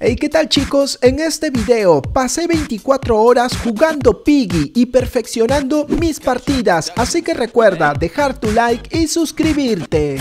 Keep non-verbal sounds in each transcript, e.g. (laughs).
Hey qué tal chicos, en este video pasé 24 horas jugando Piggy y perfeccionando mis partidas, así que recuerda dejar tu like y suscribirte.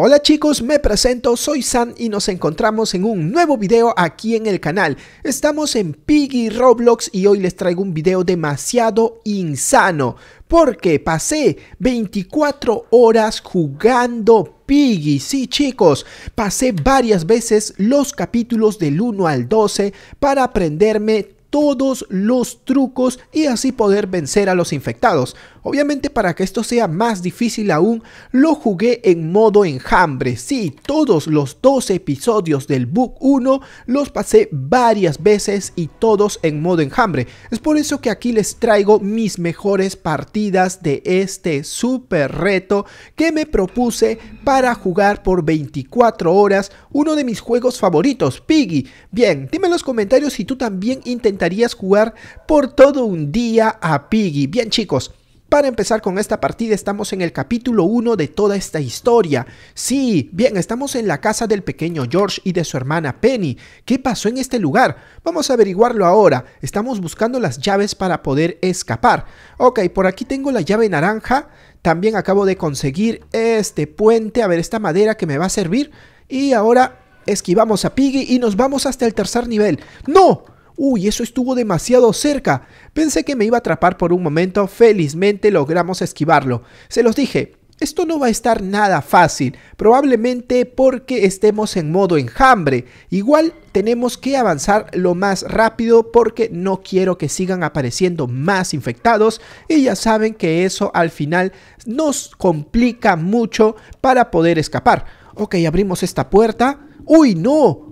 Hola chicos, me presento, soy San y nos encontramos en un nuevo video aquí en el canal. Estamos en Piggy Roblox y hoy les traigo un video demasiado insano porque pasé 24 horas jugando Piggy. Sí, chicos, pasé varias veces los capítulos del 1 al 12 para aprenderme todos los trucos y así poder vencer a los infectados. Obviamente para que esto sea más difícil aún, lo jugué en modo enjambre. Sí, todos los dos episodios del Book 1 los pasé varias veces y todos en modo enjambre. Es por eso que aquí les traigo mis mejores partidas de este super reto que me propuse para jugar por 24 horas uno de mis juegos favoritos, Piggy. Bien, dime en los comentarios si tú también intentarías jugar por todo un día a Piggy. Bien chicos, para empezar con esta partida estamos en el capítulo 1 de toda esta historia. Sí, bien, estamos en la casa del pequeño George y de su hermana Penny. ¿Qué pasó en este lugar? Vamos a averiguarlo ahora. Estamos buscando las llaves para poder escapar. Ok, por aquí tengo la llave naranja. También acabo de conseguir este puente, a ver, esta madera que me va a servir. Y ahora esquivamos a Piggy y nos vamos hasta el tercer nivel. ¡No! Uy, eso estuvo demasiado cerca. Pensé que me iba a atrapar por un momento, felizmente logramos esquivarlo. Se los dije, esto no va a estar nada fácil, probablemente porque estemos en modo enjambre. Igual tenemos que avanzar lo más rápido porque no quiero que sigan apareciendo más infectados y ya saben que eso al final nos complica mucho para poder escapar. Ok, abrimos esta puerta. ¡Uy, no!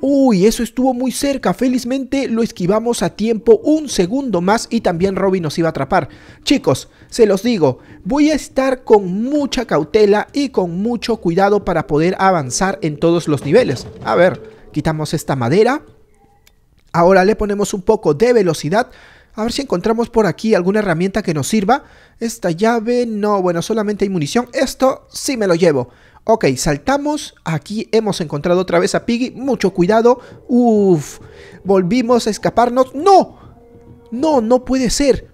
Uy, eso estuvo muy cerca, felizmente lo esquivamos a tiempo un segundo más y también Robin nos iba a atrapar. Chicos, se los digo, voy a estar con mucha cautela y con mucho cuidado para poder avanzar en todos los niveles. A ver, quitamos esta madera, ahora le ponemos un poco de velocidad a ver si encontramos por aquí alguna herramienta que nos sirva. Esta llave, no, bueno, solamente hay munición. Esto sí me lo llevo. Ok, saltamos. Aquí hemos encontrado otra vez a Piggy. Mucho cuidado. Uf, volvimos a escaparnos. ¡No! No, no puede ser.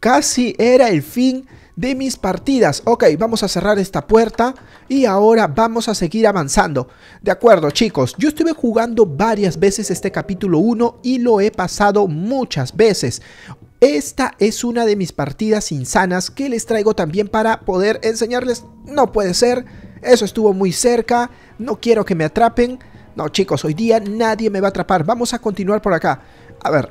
Casi era el fin de mis partidas. Ok, vamos a cerrar esta puerta y ahora vamos a seguir avanzando. De acuerdo chicos, yo estuve jugando varias veces este capítulo 1 y lo he pasado muchas veces. Esta es una de mis partidas insanas que les traigo también para poder enseñarles. No puede ser, eso estuvo muy cerca, no quiero que me atrapen. No chicos, hoy día nadie me va a atrapar, vamos a continuar por acá. A ver,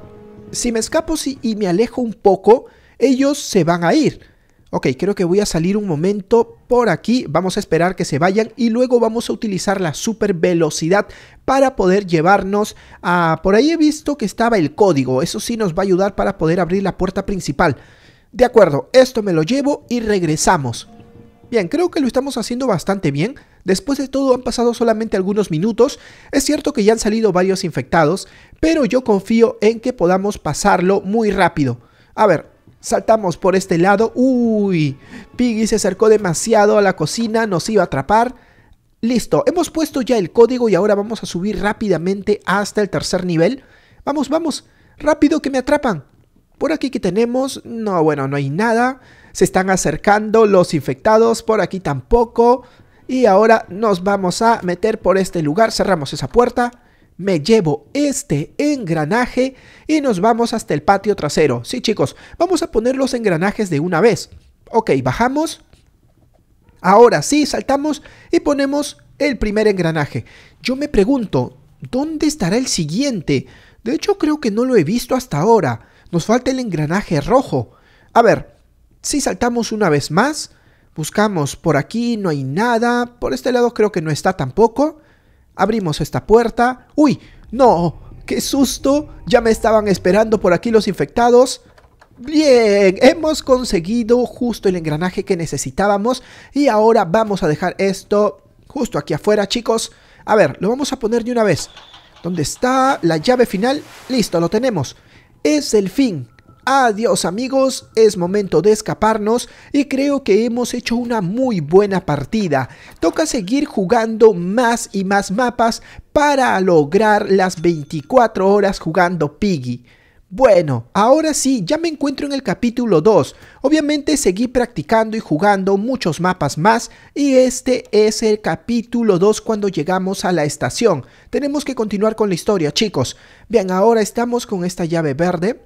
si me escapo y me alejo un poco, ellos se van a ir. Ok, creo que voy a salir un momento por aquí. Vamos a esperar que se vayan y luego vamos a utilizar la super velocidad para poder llevarnos a... Por ahí he visto que estaba el código. Eso sí nos va a ayudar para poder abrir la puerta principal. De acuerdo, esto me lo llevo y regresamos. Bien, creo que lo estamos haciendo bastante bien. Después de todo han pasado solamente algunos minutos. Es cierto que ya han salido varios infectados, pero yo confío en que podamos pasarlo muy rápido. A ver, Saltamos por este lado. Uy, Piggy se acercó demasiado a la cocina, nos iba a atrapar. Listo, hemos puesto ya el código y ahora vamos a subir rápidamente hasta el tercer nivel. Vamos, vamos, rápido que me atrapan. Por aquí que tenemos, no, bueno, no hay nada. Se están acercando los infectados, por aquí tampoco. Y ahora nos vamos a meter por este lugar, cerramos esa puerta me llevo este engranaje y nos vamos hasta el patio trasero. Sí, chicos, vamos a poner los engranajes de una vez. Ok, bajamos. Ahora sí, saltamos y ponemos el primer engranaje. Yo me pregunto, ¿dónde estará el siguiente? De hecho, creo que no lo he visto hasta ahora. Nos falta el engranaje rojo. A ver, si saltamos una vez más, buscamos por aquí, no hay nada. Por este lado creo que no está tampoco. Abrimos esta puerta. ¡Uy! ¡No! ¡Qué susto! Ya me estaban esperando por aquí los infectados. Bien, hemos conseguido justo el engranaje que necesitábamos y ahora vamos a dejar esto justo aquí afuera, chicos. A ver, lo vamos a poner de una vez. ¿Dónde está la llave final? Listo, lo tenemos. Es el fin. Adiós amigos, es momento de escaparnos y creo que hemos hecho una muy buena partida. Toca seguir jugando más y más mapas para lograr las 24 horas jugando Piggy. Bueno, ahora sí, ya me encuentro en el capítulo 2. Obviamente seguí practicando y jugando muchos mapas más y este es el capítulo 2 cuando llegamos a la estación. Tenemos que continuar con la historia, chicos. Bien, ahora estamos con esta llave verde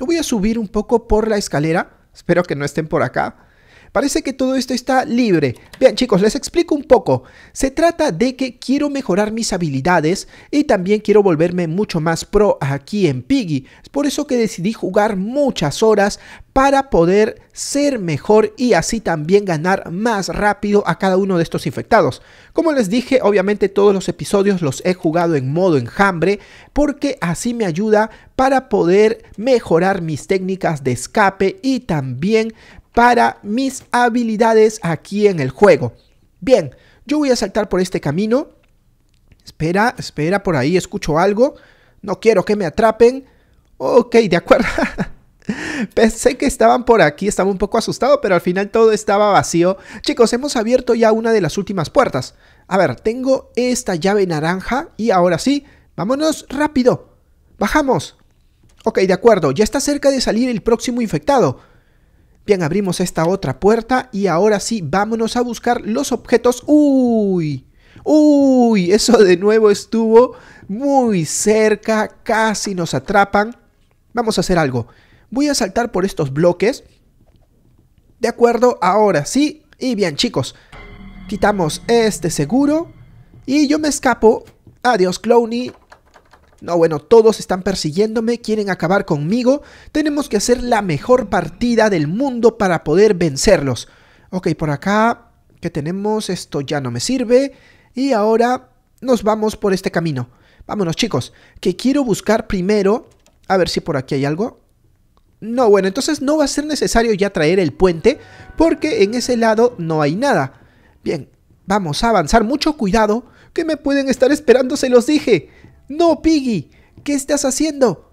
voy a subir un poco por la escalera. Espero que no estén por acá. Parece que todo esto está libre. Bien, chicos, les explico un poco. Se trata de que quiero mejorar mis habilidades y también quiero volverme mucho más pro aquí en Piggy. Es por eso que decidí jugar muchas horas para poder ser mejor y así también ganar más rápido a cada uno de estos infectados. Como les dije, obviamente todos los episodios los he jugado en modo enjambre porque así me ayuda para poder mejorar mis técnicas de escape y también para mis habilidades aquí en el juego. Bien, yo voy a saltar por este camino. Espera, espera, por ahí escucho algo. No quiero que me atrapen. Ok, de acuerdo. (laughs) Pensé que estaban por aquí, estaba un poco asustado, pero al final todo estaba vacío. Chicos, hemos abierto ya una de las últimas puertas. A ver, tengo esta llave naranja y ahora sí, vámonos rápido. Bajamos. Ok, de acuerdo, ya está cerca de salir el próximo infectado. Bien, abrimos esta otra puerta y ahora sí, vámonos a buscar los objetos. ¡Uy! ¡Uy! Eso de nuevo estuvo muy cerca, casi nos atrapan. Vamos a hacer algo. Voy a saltar por estos bloques. De acuerdo, ahora sí. Y bien, chicos, quitamos este seguro. Y yo me escapo. Adiós, Clowny. No, bueno, todos están persiguiéndome, quieren acabar conmigo. Tenemos que hacer la mejor partida del mundo para poder vencerlos. Ok, por acá que tenemos esto ya no me sirve. Y ahora nos vamos por este camino. Vámonos, chicos, que quiero buscar primero... A ver si por aquí hay algo. No, bueno, entonces no va a ser necesario ya traer el puente porque en ese lado no hay nada. Bien, vamos a avanzar. Mucho cuidado que me pueden estar esperando, se los dije. No, Piggy, ¿qué estás haciendo?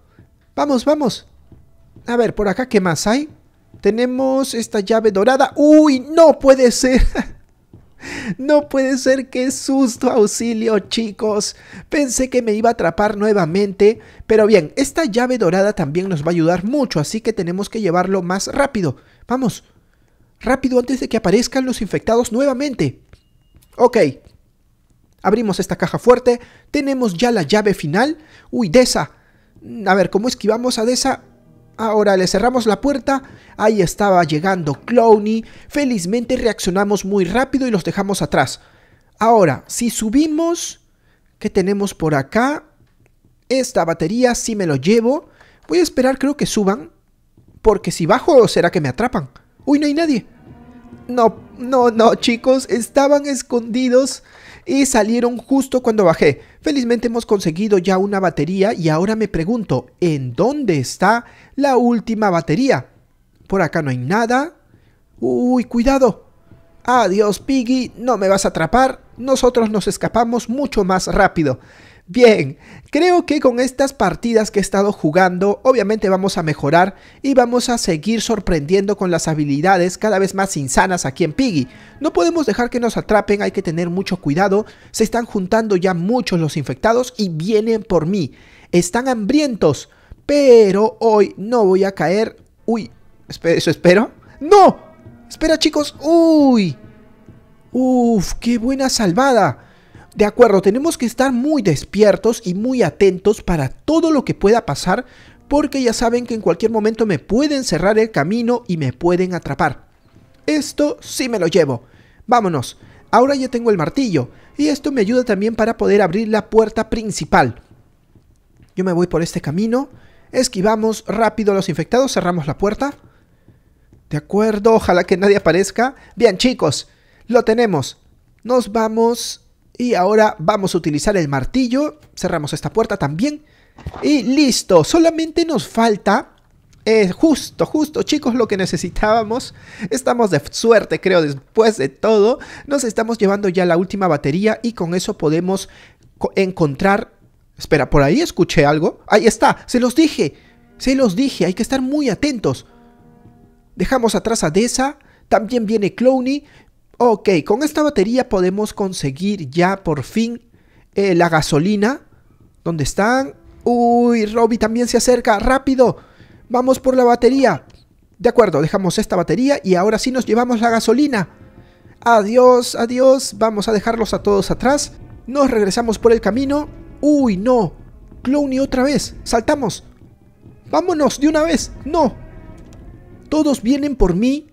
Vamos, vamos. A ver, por acá, ¿qué más hay? Tenemos esta llave dorada. ¡Uy, no puede ser! (laughs) No puede ser, qué susto, auxilio, chicos. Pensé que me iba a atrapar nuevamente. Pero bien, esta llave dorada también nos va a ayudar mucho, así que tenemos que llevarlo más rápido. Vamos, rápido antes de que aparezcan los infectados nuevamente. Ok, Abrimos esta caja fuerte. Tenemos ya la llave final. Uy, Desa. A ver, ¿cómo esquivamos a Desa? Ahora le cerramos la puerta. Ahí estaba llegando Clowny. Felizmente reaccionamos muy rápido y los dejamos atrás. Ahora, si subimos... ¿Qué tenemos por acá? Esta batería Si me lo llevo. Voy a esperar, creo que suban. Porque si bajo, será que me atrapan. Uy, no hay nadie. No, no, no, chicos. Estaban escondidos y salieron justo cuando bajé. Felizmente hemos conseguido ya una batería y ahora me pregunto, ¿en dónde está la última batería? Por acá no hay nada. Uy, cuidado. Adiós, Piggy, no me vas a atrapar. Nosotros nos escapamos mucho más rápido. Bien, creo que con estas partidas que he estado jugando, obviamente vamos a mejorar y vamos a seguir sorprendiendo con las habilidades cada vez más insanas aquí en Piggy. No podemos dejar que nos atrapen, hay que tener mucho cuidado, se están juntando ya muchos los infectados y vienen por mí. Están hambrientos, pero hoy no voy a caer... Uy, ¿eso espero? ¡No! Espera chicos, uy. Uf, qué buena salvada. De acuerdo, tenemos que estar muy despiertos y muy atentos para todo lo que pueda pasar porque ya saben que en cualquier momento me pueden cerrar el camino y me pueden atrapar. Esto sí me lo llevo. Vámonos. Ahora ya tengo el martillo y esto me ayuda también para poder abrir la puerta principal. Yo me voy por este camino, esquivamos rápido a los infectados, cerramos la puerta. De acuerdo, ojalá que nadie aparezca. Bien chicos, lo tenemos. Nos vamos y ahora vamos a utilizar el martillo. Cerramos esta puerta también. Y listo. Solamente nos falta... Eh, justo, justo, chicos, lo que necesitábamos. Estamos de suerte, creo, después de todo. Nos estamos llevando ya la última batería y con eso podemos encontrar... Espera, por ahí escuché algo. Ahí está, se los dije. Se los dije, hay que estar muy atentos. Dejamos atrás a Dessa. También viene Clowny. Ok, con esta batería podemos conseguir ya por fin eh, la gasolina. ¿Dónde están? Uy, Robby también se acerca. ¡Rápido! Vamos por la batería. De acuerdo, dejamos esta batería y ahora sí nos llevamos la gasolina. Adiós, adiós. Vamos a dejarlos a todos atrás. Nos regresamos por el camino. Uy, no. Clowny otra vez. Saltamos. Vámonos de una vez. No. Todos vienen por mí.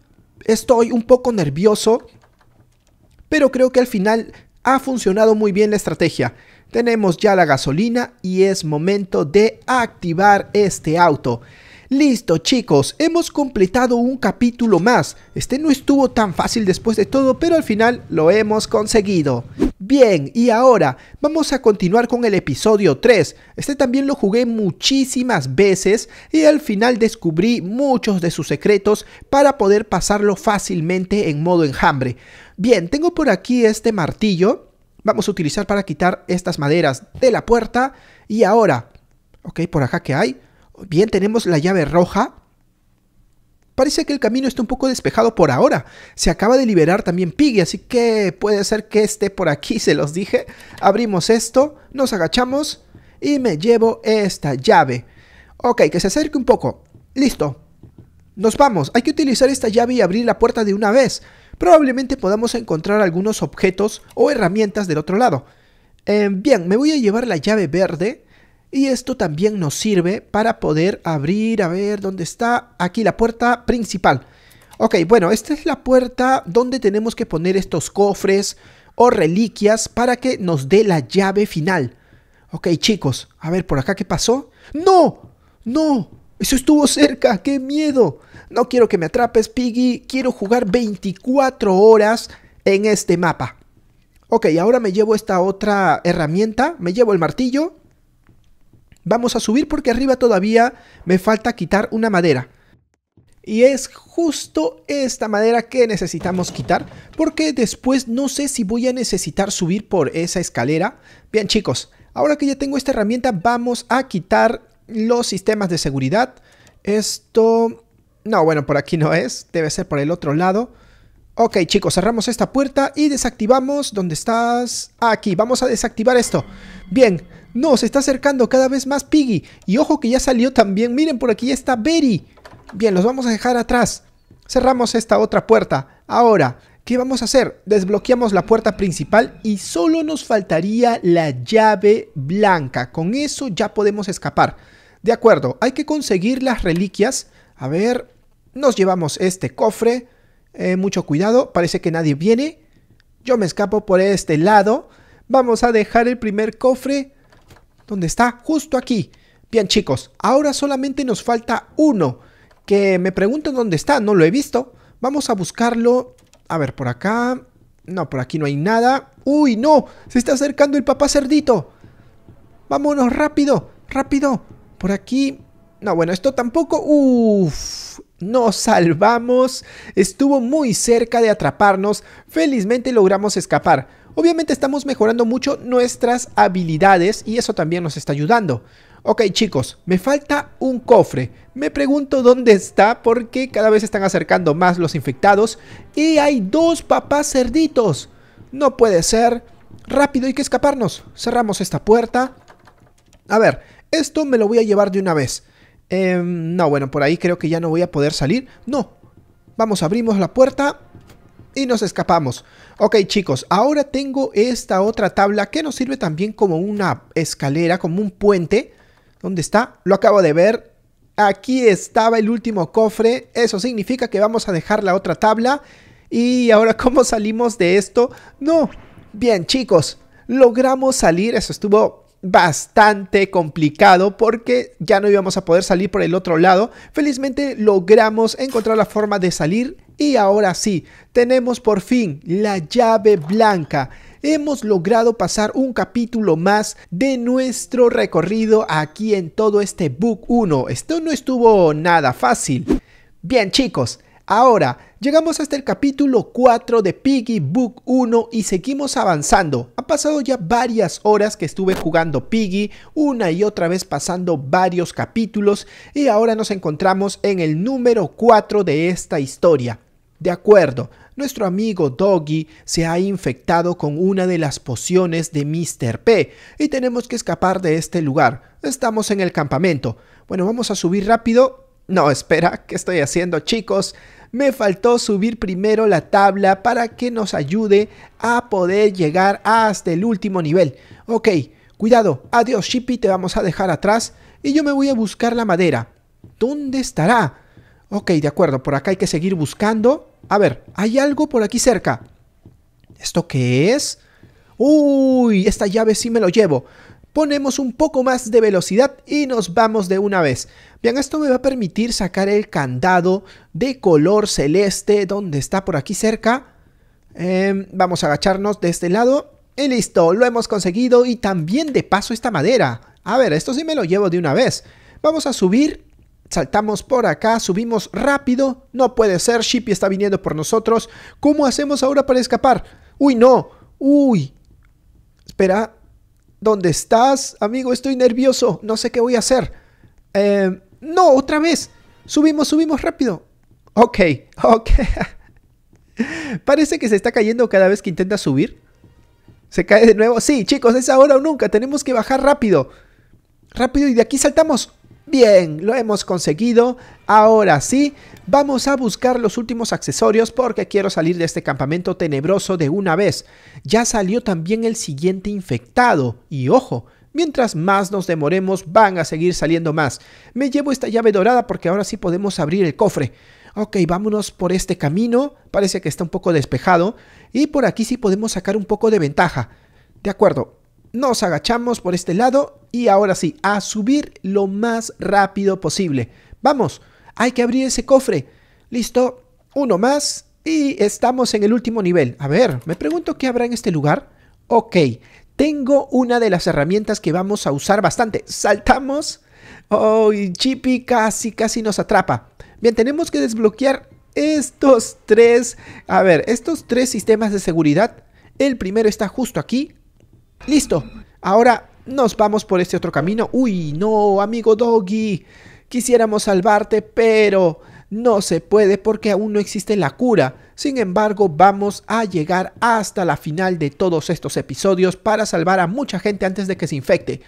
Estoy un poco nervioso pero creo que al final ha funcionado muy bien la estrategia. Tenemos ya la gasolina y es momento de activar este auto. Listo chicos, hemos completado un capítulo más. Este no estuvo tan fácil después de todo, pero al final lo hemos conseguido. Bien, y ahora vamos a continuar con el episodio 3. Este también lo jugué muchísimas veces y al final descubrí muchos de sus secretos para poder pasarlo fácilmente en modo enjambre. Bien, tengo por aquí este martillo. Vamos a utilizar para quitar estas maderas de la puerta. Y ahora, ok, por acá que hay. Bien, tenemos la llave roja. Parece que el camino está un poco despejado por ahora. Se acaba de liberar también Piggy, así que puede ser que esté por aquí, (laughs) se los dije. Abrimos esto, nos agachamos y me llevo esta llave. Ok, que se acerque un poco. Listo. Nos vamos. Hay que utilizar esta llave y abrir la puerta de una vez probablemente podamos encontrar algunos objetos o herramientas del otro lado. Em, bien, me voy a llevar la llave verde y esto también nos sirve para poder abrir, a ver, ¿dónde está? Aquí la puerta principal. Ok, bueno, esta es la puerta donde tenemos que poner estos cofres o reliquias para que nos dé la llave final. Ok, chicos, a ver, ¿por acá qué pasó? ¡No! ¡No! Eso estuvo cerca, qué miedo. No quiero que me atrapes, Piggy. Quiero jugar 24 horas en este mapa. Ok, ahora me llevo esta otra herramienta. Me llevo el martillo. Vamos a subir porque arriba todavía me falta quitar una madera. Y es justo esta madera que necesitamos quitar. Porque después no sé si voy a necesitar subir por esa escalera. Bien chicos, ahora que ya tengo esta herramienta vamos a quitar los sistemas de seguridad. Esto... No, bueno, por aquí no es. Debe ser por el otro lado. Ok, chicos, cerramos esta puerta y desactivamos... ¿Dónde estás? aquí, vamos a desactivar esto. Bien, no, se está acercando cada vez más Piggy. Y ojo que ya salió también. Miren, por aquí ya está Berry. Bien, los vamos a dejar atrás. Cerramos esta otra puerta. Ahora, ¿qué vamos a hacer? Desbloqueamos la puerta principal y solo nos faltaría la llave blanca. Con eso ya podemos escapar. De acuerdo, hay que conseguir las reliquias. A ver, nos llevamos este cofre. Eh, mucho cuidado, parece que nadie viene. Yo me escapo por este lado. Vamos a dejar el primer cofre. ¿Dónde está? Justo aquí. Bien chicos, ahora solamente nos falta uno. Que me pregunto dónde está, no lo he visto. Vamos a buscarlo. A ver, por acá. No, por aquí no hay nada. ¡Uy, no! Se está acercando el papá cerdito. ¡Vámonos, rápido! ¡Rápido! Por aquí... No, bueno, esto tampoco... Uff, nos salvamos. Estuvo muy cerca de atraparnos. Felizmente logramos escapar. Obviamente estamos mejorando mucho nuestras habilidades y eso también nos está ayudando. Ok chicos, me falta un cofre. Me pregunto dónde está porque cada vez están acercando más los infectados. Y hay dos papás cerditos. No puede ser. Rápido, hay que escaparnos. Cerramos esta puerta. A ver, esto me lo voy a llevar de una vez. Em, no, bueno, por ahí creo que ya no voy a poder salir. No. Vamos, abrimos la puerta y nos escapamos. Ok chicos, ahora tengo esta otra tabla que nos sirve también como una escalera, como un puente. ¿Dónde está? Lo acabo de ver. Aquí estaba el último cofre. Eso significa que vamos a dejar la otra tabla. Y ahora, (laughs) ¿cómo salimos de esto? No. Bien chicos, logramos salir. Eso estuvo bastante complicado porque ya no íbamos a poder salir por el otro lado. Felizmente logramos encontrar la forma de salir y ahora sí, tenemos por fin la llave blanca. Hemos logrado pasar un capítulo más de nuestro recorrido aquí en todo este Book 1. Esto no estuvo nada fácil. Bien chicos, Ahora, llegamos hasta el capítulo 4 de Piggy Book 1 y seguimos avanzando. Ha pasado ya varias horas que estuve jugando Piggy, una y otra vez pasando varios capítulos y ahora nos encontramos en el número 4 de esta historia. De acuerdo, nuestro amigo Doggy se ha infectado con una de las pociones de Mr. P y tenemos que escapar de este lugar. Estamos en el campamento. Bueno, vamos a subir rápido no, espera, ¿qué estoy haciendo chicos? me faltó subir primero la tabla para que nos ayude a poder llegar hasta el último nivel. Ok, cuidado, adiós Shippy, te vamos a dejar atrás y yo me voy a buscar la madera. ¿Dónde estará? Ok, de acuerdo, por acá hay que seguir buscando. A ver, hay algo por aquí cerca. ¿Esto qué es? Uy, esta llave sí me lo llevo ponemos un poco más de velocidad y nos vamos de una vez. Bien, esto me va a permitir sacar el candado de color celeste, donde está por aquí cerca. Em, vamos a agacharnos de este lado. Y listo, lo hemos conseguido y también de paso esta madera. A ver, esto sí me lo llevo de una vez. Vamos a subir saltamos por acá, subimos rápido, no puede ser, Shippy está viniendo por nosotros, ¿cómo hacemos ahora para escapar? ¡Uy, no! ¡Uy! Espera, ¿Dónde estás? Amigo, estoy nervioso, no sé qué voy a hacer. Em, no, otra vez. Subimos, subimos rápido. Ok, (laughs) ok. Parece que se está cayendo cada vez que intenta subir. Se cae de nuevo. Sí, chicos, es ahora o nunca. Tenemos que bajar rápido. Rápido y de aquí saltamos. Bien, lo hemos conseguido. Ahora sí, Vamos a buscar los últimos accesorios porque quiero salir de este campamento tenebroso de una vez. Ya salió también el siguiente infectado. Y ojo, Mientras más nos demoremos, van a seguir saliendo más. Me llevo esta llave dorada porque ahora sí podemos abrir el cofre. Ok, vámonos por este camino. Parece que está un poco despejado. Y por aquí sí podemos sacar un poco de ventaja. De acuerdo. Nos agachamos por este lado y ahora sí, a subir lo más rápido posible. ¡Vamos! Hay que abrir ese cofre. Listo, uno más y estamos en el último nivel. A ver, me pregunto qué habrá en este lugar. Ok, tengo una de las herramientas que vamos a usar bastante. Saltamos. Oh, Chipi Chippy casi, casi nos atrapa. Bien, tenemos que desbloquear estos tres, a ver, estos tres sistemas de seguridad. El primero está justo aquí. Listo. Ahora nos vamos por este otro camino. Uy, no, amigo Doggy. Quisiéramos salvarte, pero no se puede porque aún no existe la cura. Sin embargo, vamos a llegar hasta la final de todos estos episodios para salvar a mucha gente antes de que se infecte.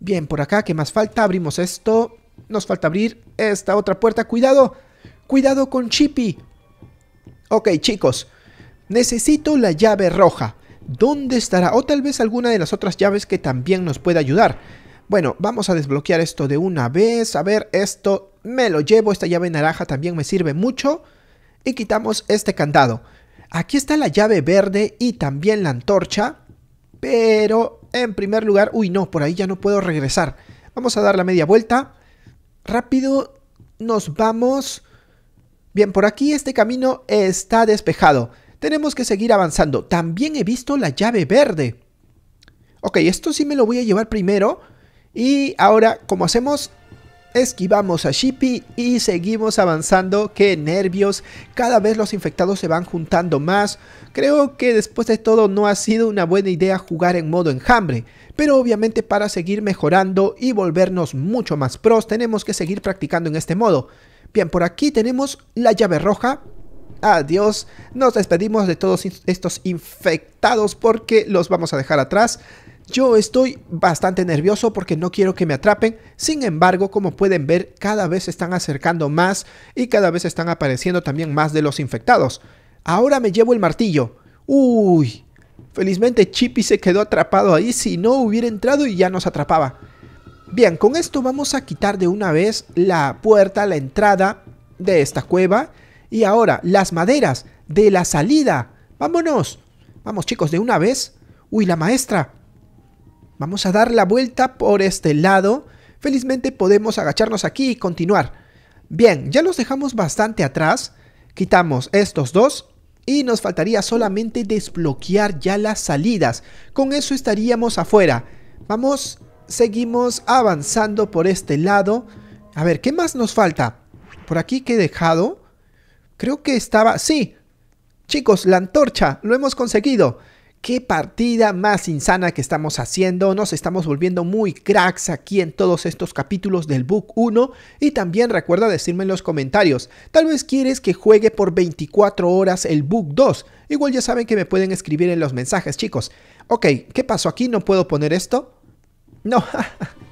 Bien, por acá, ¿qué más falta? Abrimos esto. Nos falta abrir esta otra puerta. ¡Cuidado! ¡Cuidado con Chippy! Ok, chicos. Necesito la llave roja. ¿Dónde estará? O tal vez alguna de las otras llaves que también nos pueda ayudar. Bueno, vamos a desbloquear esto de una vez. A ver, esto me lo llevo. Esta llave naranja también me sirve mucho. Y quitamos este candado. Aquí está la llave verde y también la antorcha. Pero en primer lugar... Uy, no, por ahí ya no puedo regresar. Vamos a dar la media vuelta. Rápido nos vamos. Bien, por aquí este camino está despejado. Tenemos que seguir avanzando. También he visto la llave verde. Ok, esto sí me lo voy a llevar primero y ahora, como hacemos? Esquivamos a Shippy y seguimos avanzando. ¡Qué nervios! Cada vez los infectados se van juntando más. Creo que después de todo no ha sido una buena idea jugar en modo enjambre. Pero obviamente para seguir mejorando y volvernos mucho más pros tenemos que seguir practicando en este modo. Bien, por aquí tenemos la llave roja. Adiós, nos despedimos de todos estos infectados porque los vamos a dejar atrás. Yo estoy bastante nervioso porque no quiero que me atrapen, sin embargo, como pueden ver, cada vez se están acercando más y cada vez están apareciendo también más de los infectados. Ahora me llevo el martillo. Uy, felizmente Chippy se quedó atrapado ahí, si no hubiera entrado y ya nos atrapaba. Bien, con esto vamos a quitar de una vez la puerta, la entrada de esta cueva. Y ahora, las maderas de la salida. ¡Vámonos! Vamos chicos, de una vez. Uy, la maestra. Vamos a dar la vuelta por este lado. Felizmente podemos agacharnos aquí y continuar. Bien, ya los dejamos bastante atrás. Quitamos estos dos y nos faltaría solamente desbloquear ya las salidas. Con eso estaríamos afuera. Vamos, seguimos avanzando por este lado. A ver, ¿qué más nos falta? Por aquí que he dejado. Creo que estaba... Sí. Chicos, la antorcha. Lo hemos conseguido qué partida más insana que estamos haciendo. Nos estamos volviendo muy cracks aquí en todos estos capítulos del Book 1. Y también recuerda decirme en los comentarios, tal vez quieres que juegue por 24 horas el Book 2. Igual ya saben que me pueden escribir en los mensajes, chicos. Ok, ¿qué pasó aquí? ¿No puedo poner esto? No, (laughs)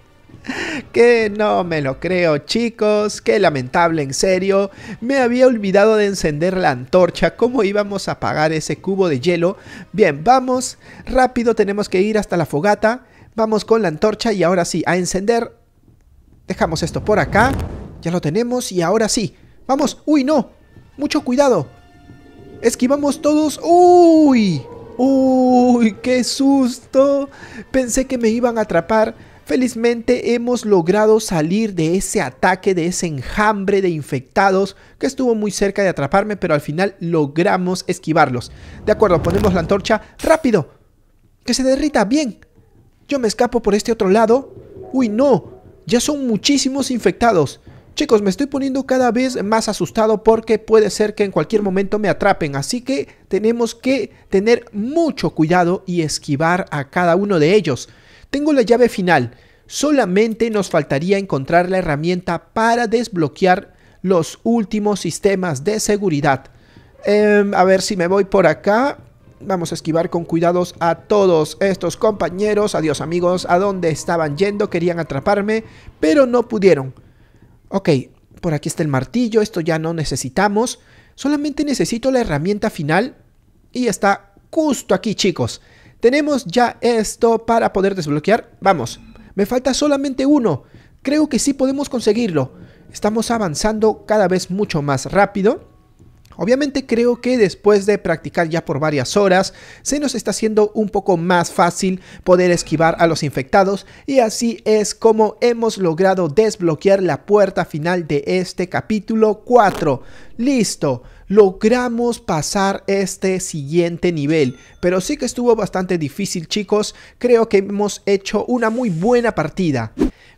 que no me lo creo, chicos. Qué lamentable, en serio. Me había olvidado de encender la antorcha. ¿Cómo íbamos a apagar ese cubo de hielo? Bien, vamos. Rápido, tenemos que ir hasta la fogata. Vamos con la antorcha y ahora sí, a encender. Dejamos esto por acá. Ya lo tenemos y ahora sí. Vamos. Uy, no. Mucho cuidado. Esquivamos todos. Uy. Uy, qué susto. Pensé que me iban a atrapar Felizmente hemos logrado salir de ese ataque, de ese enjambre de infectados que estuvo muy cerca de atraparme, pero al final logramos esquivarlos. De acuerdo, ponemos la antorcha. ¡Rápido! ¡Que se derrita! ¡Bien! Yo me escapo por este otro lado. ¡Uy, no! Ya son muchísimos infectados. Chicos, me estoy poniendo cada vez más asustado porque puede ser que en cualquier momento me atrapen, así que tenemos que tener mucho cuidado y esquivar a cada uno de ellos. Tengo la llave final. Solamente nos faltaría encontrar la herramienta para desbloquear los últimos sistemas de seguridad. Em, a ver si me voy por acá. Vamos a esquivar con cuidados a todos estos compañeros. Adiós amigos. ¿A dónde estaban yendo? Querían atraparme, pero no pudieron. Ok, por aquí está el martillo. Esto ya no necesitamos. Solamente necesito la herramienta final. Y está justo aquí, chicos. Tenemos ya esto para poder desbloquear. Vamos, me falta solamente uno. Creo que sí podemos conseguirlo. Estamos avanzando cada vez mucho más rápido. Obviamente creo que después de practicar ya por varias horas, se nos está haciendo un poco más fácil poder esquivar a los infectados y así es como hemos logrado desbloquear la puerta final de este capítulo 4. Listo, logramos pasar este siguiente nivel. Pero sí que estuvo bastante difícil chicos, creo que hemos hecho una muy buena partida.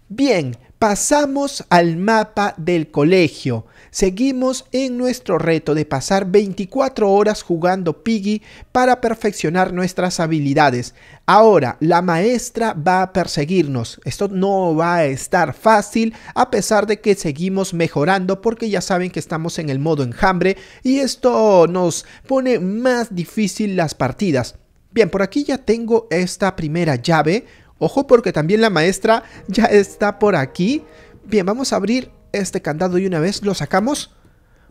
Bien, pasamos al mapa del colegio. Seguimos en nuestro reto de pasar 24 horas jugando Piggy para perfeccionar nuestras habilidades. Ahora, la maestra va a perseguirnos. Esto no va a estar fácil a pesar de que seguimos mejorando porque ya saben que estamos en el modo enjambre y esto nos pone más difícil las partidas. Bien, por aquí ya tengo esta primera llave. Ojo porque también la maestra ya está por aquí. Bien, vamos a abrir este candado y una vez lo sacamos.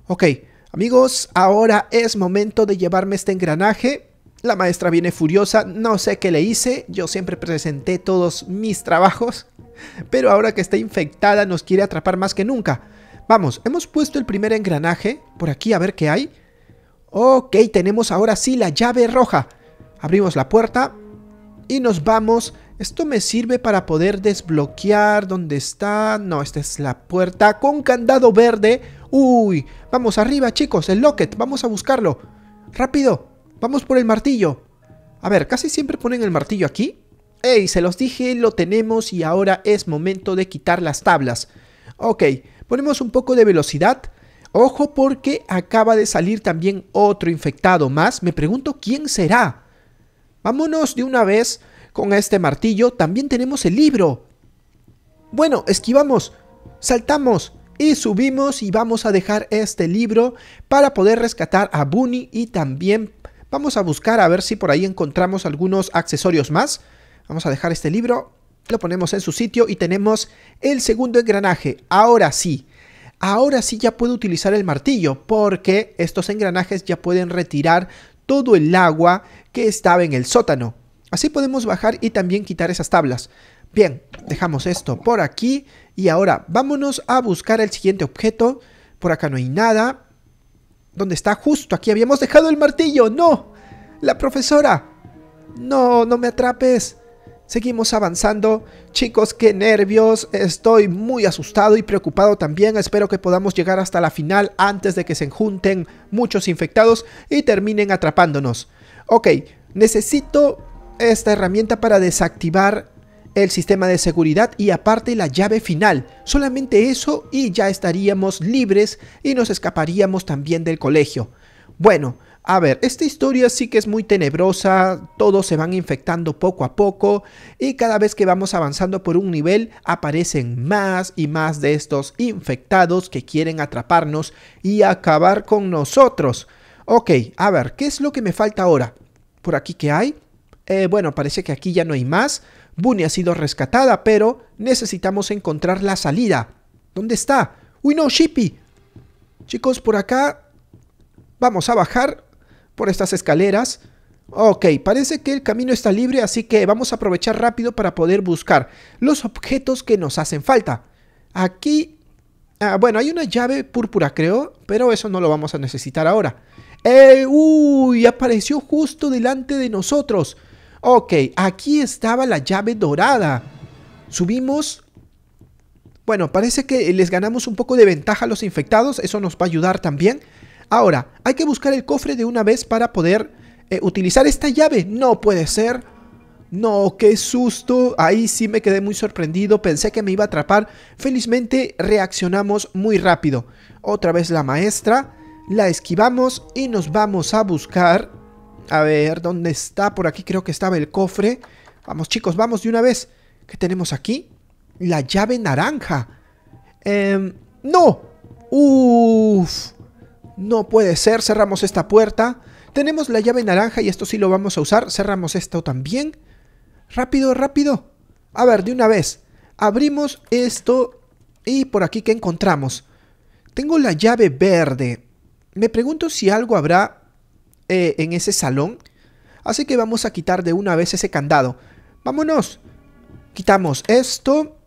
Ok, amigos, ahora es momento de llevarme este engranaje. La maestra viene furiosa, no sé qué le hice, yo siempre presenté todos mis trabajos, (laughs) pero ahora que está infectada nos quiere atrapar más que nunca. Vamos, hemos puesto el primer engranaje, por aquí a ver qué hay. Ok, tenemos ahora sí la llave roja. Abrimos la puerta y nos vamos esto me sirve para poder desbloquear dónde está. No, esta es la puerta con candado verde. Uy, vamos arriba chicos, el locket, vamos a buscarlo. Rápido, vamos por el martillo. A ver, casi siempre ponen el martillo aquí. Ey, se los dije, lo tenemos y ahora es momento de quitar las tablas. Ok, ponemos un poco de velocidad. Ojo porque acaba de salir también otro infectado más. Me pregunto quién será. Vámonos de una vez con este martillo también tenemos el libro. Bueno, esquivamos, saltamos y subimos y vamos a dejar este libro para poder rescatar a Bunny y también vamos a buscar a ver si por ahí encontramos algunos accesorios más. Vamos a dejar este libro, lo ponemos en su sitio y tenemos el segundo engranaje. Ahora sí, ahora sí ya puedo utilizar el martillo porque estos engranajes ya pueden retirar todo el agua que estaba en el sótano. Así podemos bajar y también quitar esas tablas. Bien, dejamos esto por aquí. Y ahora vámonos a buscar el siguiente objeto. Por acá no hay nada. ¿Dónde está? Justo aquí habíamos dejado el martillo. ¡No! ¡La profesora! ¡No, no me atrapes! Seguimos avanzando. Chicos, qué nervios. Estoy muy asustado y preocupado también. Espero que podamos llegar hasta la final antes de que se junten muchos infectados y terminen atrapándonos. Ok, necesito esta herramienta para desactivar el sistema de seguridad y aparte la llave final. Solamente eso y ya estaríamos libres y nos escaparíamos también del colegio. Bueno, a ver, esta historia sí que es muy tenebrosa, todos se van infectando poco a poco y cada vez que vamos avanzando por un nivel aparecen más y más de estos infectados que quieren atraparnos y acabar con nosotros. Ok, a ver, ¿qué es lo que me falta ahora? Por aquí que hay eh, bueno, parece que aquí ya no hay más. Bunny ha sido rescatada, pero necesitamos encontrar la salida. ¿Dónde está? ¡Uy, no, Shippy! Chicos, por acá vamos a bajar por estas escaleras. Ok, parece que el camino está libre, así que vamos a aprovechar rápido para poder buscar los objetos que nos hacen falta. Aquí, ah, bueno, hay una llave púrpura creo, pero eso no lo vamos a necesitar ahora. Eh, ¡Uy! Apareció justo delante de nosotros. Ok, aquí estaba la llave dorada. Subimos. Bueno, parece que les ganamos un poco de ventaja a los infectados. Eso nos va a ayudar también. Ahora, hay que buscar el cofre de una vez para poder eh, utilizar esta llave. No puede ser. No, qué susto. Ahí sí me quedé muy sorprendido. Pensé que me iba a atrapar. Felizmente reaccionamos muy rápido. Otra vez la maestra. La esquivamos y nos vamos a buscar a ver, ¿dónde está? Por aquí creo que estaba el cofre. Vamos, chicos, vamos de una vez. ¿Qué tenemos aquí? La llave naranja. Em, ¡No! ¡Uf! No puede ser. Cerramos esta puerta. Tenemos la llave naranja y esto sí lo vamos a usar. Cerramos esto también. Rápido, rápido. A ver, de una vez. Abrimos esto y por aquí ¿qué encontramos. Tengo la llave verde. Me pregunto si algo habrá eh, en ese salón. Así que vamos a quitar de una vez ese candado. ¡Vámonos! Quitamos esto.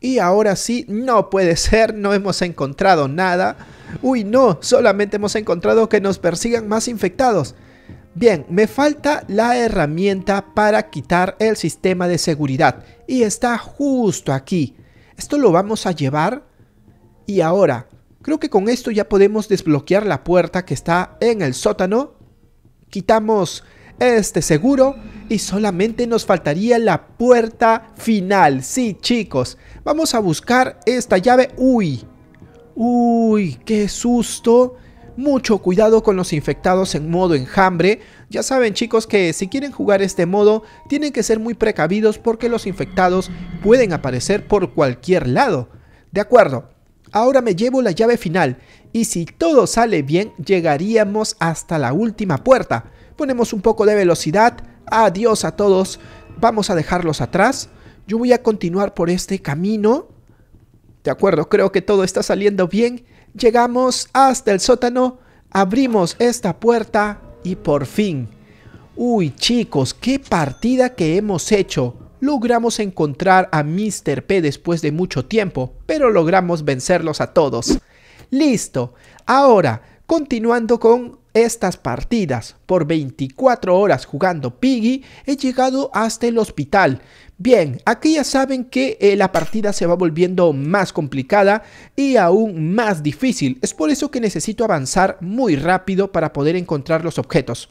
Y ahora sí, no puede ser, no hemos encontrado nada. Uy, no, solamente hemos encontrado que nos persigan más infectados. Bien, me falta la herramienta para quitar el sistema de seguridad. Y está justo aquí. Esto lo vamos a llevar. Y ahora, creo que con esto ya podemos desbloquear la puerta que está en el sótano quitamos este seguro y solamente nos faltaría la puerta final. Sí, chicos, vamos a buscar esta llave. Uy, uy, qué susto. Mucho cuidado con los infectados en modo enjambre. Ya saben chicos que si quieren jugar este modo tienen que ser muy precavidos porque los infectados pueden aparecer por cualquier lado. De acuerdo, Ahora me llevo la llave final y si todo sale bien llegaríamos hasta la última puerta. Ponemos un poco de velocidad, adiós a todos, vamos a dejarlos atrás. Yo voy a continuar por este camino. De acuerdo, creo que todo está saliendo bien. Llegamos hasta el sótano, abrimos esta puerta y por fin. Uy chicos, qué partida que hemos hecho. Logramos encontrar a Mr. P después de mucho tiempo, pero logramos vencerlos a todos. Listo. Ahora, continuando con estas partidas, por 24 horas jugando Piggy, he llegado hasta el hospital. Bien, aquí ya saben que eh, la partida se va volviendo más complicada y aún más difícil. Es por eso que necesito avanzar muy rápido para poder encontrar los objetos.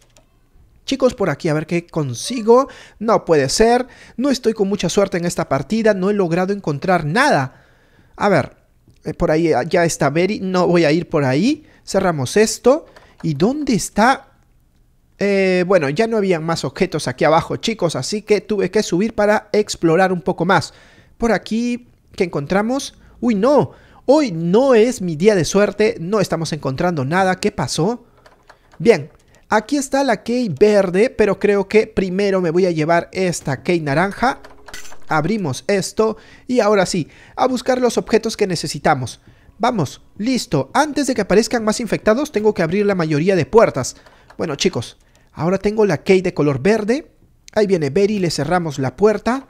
Chicos, por aquí a ver qué consigo. No puede ser. No estoy con mucha suerte en esta partida. No he logrado encontrar nada. A ver, eh, por ahí eh, ya está Berry. No voy a ir por ahí. Cerramos esto. ¿Y dónde está? Eh, bueno, ya no había más objetos aquí abajo, chicos. Así que tuve que subir para explorar un poco más. Por aquí, ¿qué encontramos? ¡Uy, no! Hoy no es mi día de suerte. No estamos encontrando nada. ¿Qué pasó? Bien, Aquí está la key verde, pero creo que primero me voy a llevar esta key naranja. Abrimos esto y ahora sí, a buscar los objetos que necesitamos. Vamos, listo. Antes de que aparezcan más infectados, tengo que abrir la mayoría de puertas. Bueno, chicos, ahora tengo la key de color verde. Ahí viene Berry, le cerramos la puerta.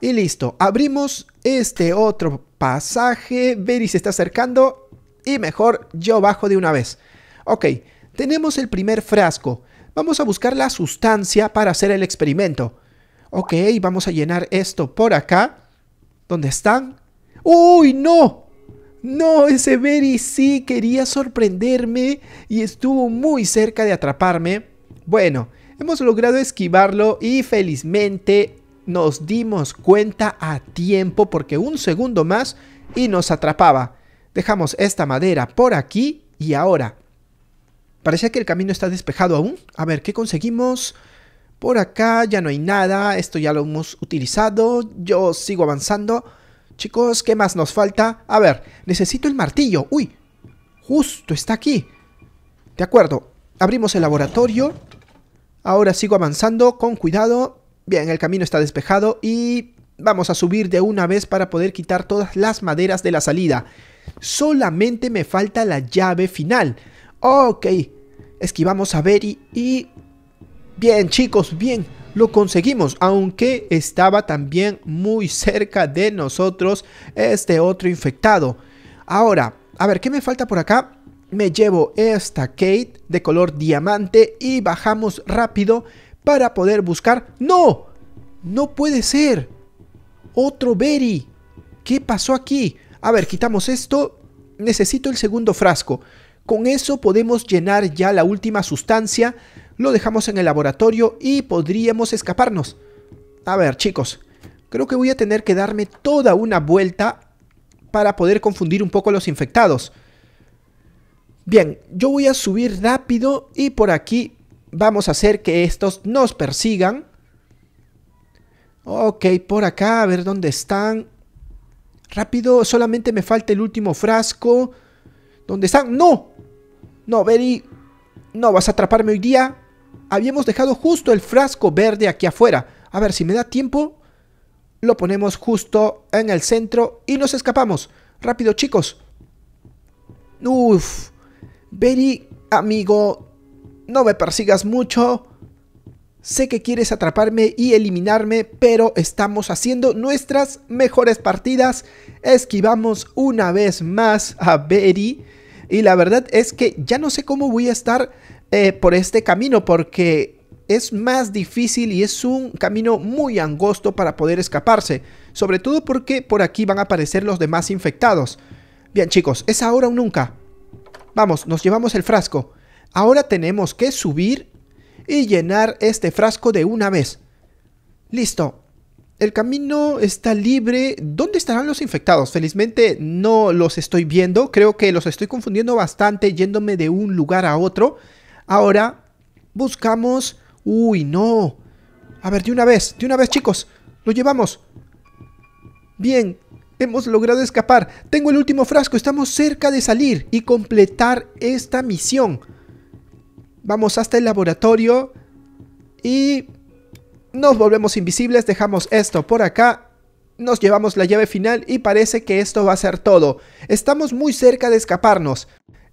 Y listo, abrimos este otro pasaje. Berry se está acercando y mejor yo bajo de una vez. Ok, tenemos el primer frasco. Vamos a buscar la sustancia para hacer el experimento. Ok, vamos a llenar esto por acá. ¿Dónde están? ¡Uy, no! No, ese Berry sí quería sorprenderme y estuvo muy cerca de atraparme. Bueno, hemos logrado esquivarlo y felizmente nos dimos cuenta a tiempo porque un segundo más y nos atrapaba. Dejamos esta madera por aquí y ahora Parece que el camino está despejado aún. A ver, ¿qué conseguimos? Por acá ya no hay nada, esto ya lo hemos utilizado, yo sigo avanzando. Chicos, ¿qué más nos falta? A ver, necesito el martillo. Uy, justo está aquí. De acuerdo, abrimos el laboratorio. Ahora sigo avanzando con cuidado. Bien, el camino está despejado y vamos a subir de una vez para poder quitar todas las maderas de la salida. Solamente me falta la llave final. Ok, Esquivamos a Berry y... Bien chicos, bien, lo conseguimos, aunque estaba también muy cerca de nosotros este otro infectado. Ahora, a ver, ¿qué me falta por acá? Me llevo esta Kate de color diamante y bajamos rápido para poder buscar... ¡No! ¡No puede ser! ¡Otro Berry! ¿Qué pasó aquí? A ver, quitamos esto. Necesito el segundo frasco. Con eso podemos llenar ya la última sustancia, lo dejamos en el laboratorio y podríamos escaparnos. A ver chicos, creo que voy a tener que darme toda una vuelta para poder confundir un poco a los infectados. Bien, yo voy a subir rápido y por aquí vamos a hacer que estos nos persigan. Ok, por acá, a ver dónde están. Rápido, solamente me falta el último frasco. ¿Dónde están? ¡No! No, Berry, no vas a atraparme hoy día. Habíamos dejado justo el frasco verde aquí afuera. A ver, si me da tiempo, lo ponemos justo en el centro y nos escapamos. Rápido, chicos. Uf. Berry, amigo, no me persigas mucho. Sé que quieres atraparme y eliminarme, pero estamos haciendo nuestras mejores partidas. Esquivamos una vez más a Berry. Y la verdad es que ya no sé cómo voy a estar eh, por este camino porque es más difícil y es un camino muy angosto para poder escaparse. Sobre todo porque por aquí van a aparecer los demás infectados. Bien chicos, es ahora o nunca. Vamos, nos llevamos el frasco. Ahora tenemos que subir y llenar este frasco de una vez. Listo, el camino está libre. ¿Dónde estarán los infectados? Felizmente no los estoy viendo. Creo que los estoy confundiendo bastante yéndome de un lugar a otro. Ahora buscamos... Uy, no. A ver, de una vez, de una vez chicos. Lo llevamos. Bien, hemos logrado escapar. Tengo el último frasco. Estamos cerca de salir y completar esta misión. Vamos hasta el laboratorio. Y nos volvemos invisibles, dejamos esto por acá nos llevamos la llave final y parece que esto va a ser todo. Estamos muy cerca de escaparnos.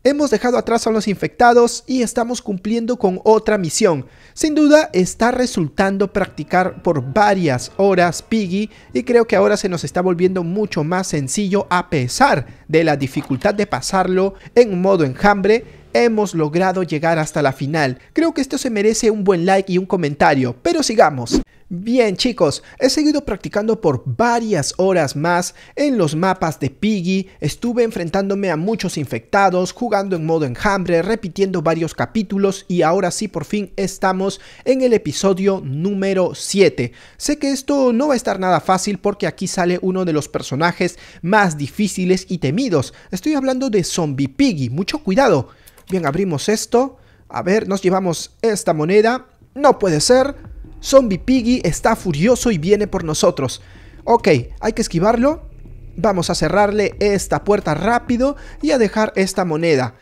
Hemos dejado atrás a los infectados y estamos cumpliendo con otra misión. Sin duda está resultando practicar por varias horas Piggy y creo que ahora se nos está volviendo mucho más sencillo a pesar de la dificultad de pasarlo en modo enjambre hemos logrado llegar hasta la final. Creo que esto se merece un buen like y un comentario, pero sigamos. Bien chicos, he seguido practicando por varias horas más en los mapas de Piggy, estuve enfrentándome a muchos infectados, jugando en modo enjambre, repitiendo varios capítulos y ahora sí por fin estamos en el episodio número 7. Sé que esto no va a estar nada fácil porque aquí sale uno de los personajes más difíciles y temidos. Estoy hablando de Zombie Piggy, mucho cuidado. Bien, abrimos esto. A ver, nos llevamos esta moneda. No puede ser. Zombie Piggy está furioso y viene por nosotros. Ok, hay que esquivarlo. Vamos a cerrarle esta puerta rápido y a dejar esta moneda.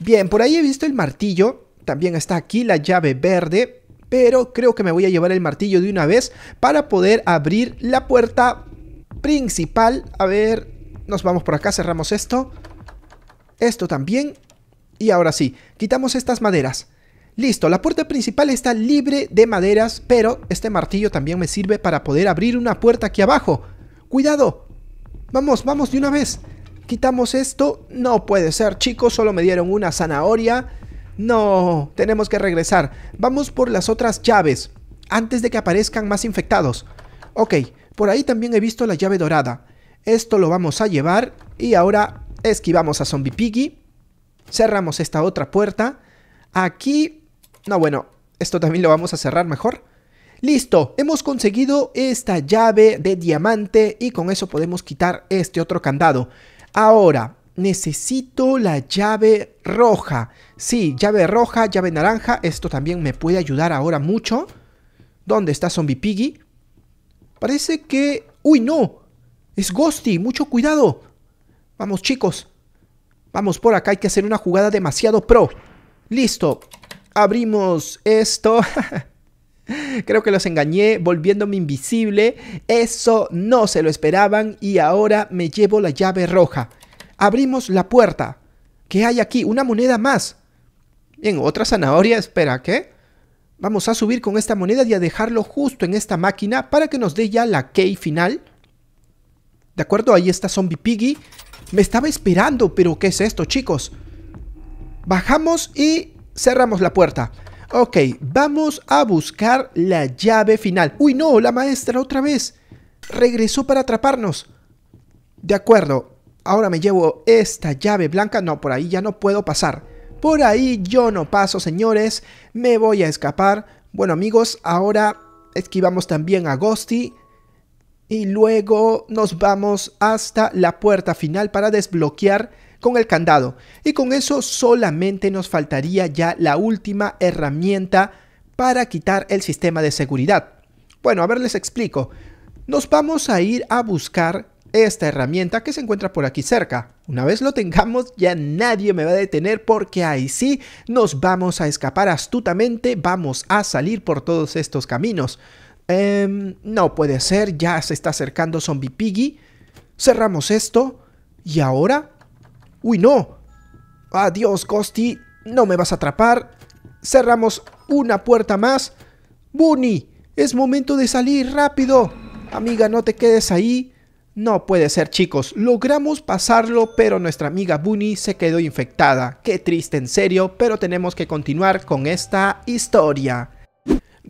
Bien, por ahí he visto el martillo. También está aquí la llave verde. Pero creo que me voy a llevar el martillo de una vez para poder abrir la puerta principal. A ver, nos vamos por acá, cerramos esto. Esto también. Y ahora sí, quitamos estas maderas. Listo, la puerta principal está libre de maderas, pero este martillo también me sirve para poder abrir una puerta aquí abajo. ¡Cuidado! Vamos, vamos de una vez. Quitamos esto. No puede ser, chicos, solo me dieron una zanahoria. No, tenemos que regresar. Vamos por las otras llaves, antes de que aparezcan más infectados. Ok, por ahí también he visto la llave dorada. Esto lo vamos a llevar y ahora esquivamos a Zombie Piggy. Cerramos esta otra puerta. Aquí... No, bueno, esto también lo vamos a cerrar mejor. Listo, hemos conseguido esta llave de diamante y con eso podemos quitar este otro candado. Ahora, necesito la llave roja. Sí, llave roja, llave naranja, esto también me puede ayudar ahora mucho. ¿Dónde está Zombie Piggy? Parece que... ¡Uy, no! Es Ghosty, mucho cuidado. Vamos, chicos, Vamos por acá, hay que hacer una jugada demasiado pro. Listo. Abrimos esto. (laughs) Creo que los engañé volviéndome invisible. Eso no se lo esperaban y ahora me llevo la llave roja. Abrimos la puerta. ¿Qué hay aquí? Una moneda más. Bien, otra zanahoria. Espera, ¿qué? Vamos a subir con esta moneda y a dejarlo justo en esta máquina para que nos dé ya la key final. ¿De acuerdo? Ahí está Zombie Piggy. Me estaba esperando, pero ¿qué es esto, chicos? Bajamos y cerramos la puerta. Ok, vamos a buscar la llave final. ¡Uy, no! La maestra otra vez. Regresó para atraparnos. De acuerdo, ahora me llevo esta llave blanca. No, por ahí ya no puedo pasar. Por ahí yo no paso, señores. Me voy a escapar. Bueno, amigos, ahora esquivamos también a Ghosty y luego nos vamos hasta la puerta final para desbloquear con el candado. Y con eso solamente nos faltaría ya la última herramienta para quitar el sistema de seguridad. Bueno, a ver, les explico. Nos vamos a ir a buscar esta herramienta que se encuentra por aquí cerca. Una vez lo tengamos ya nadie me va a detener porque ahí sí nos vamos a escapar astutamente, vamos a salir por todos estos caminos. Eh, no puede ser, ya se está acercando Zombie Piggy. Cerramos esto. ¿Y ahora? ¡Uy, no! Adiós, Costi. No me vas a atrapar. Cerramos una puerta más. ¡Bunny! Es momento de salir, rápido. Amiga, no te quedes ahí. No puede ser, chicos. Logramos pasarlo, pero nuestra amiga Bunny se quedó infectada. Qué triste, en serio, pero tenemos que continuar con esta historia.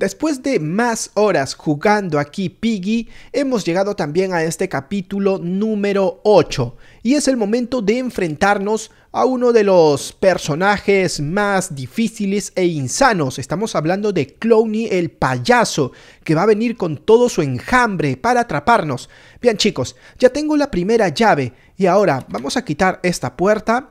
Después de más horas jugando aquí Piggy, hemos llegado también a este capítulo número 8 y es el momento de enfrentarnos a uno de los personajes más difíciles e insanos. Estamos hablando de Clowny el payaso, que va a venir con todo su enjambre para atraparnos. Bien chicos, ya tengo la primera llave y ahora vamos a quitar esta puerta.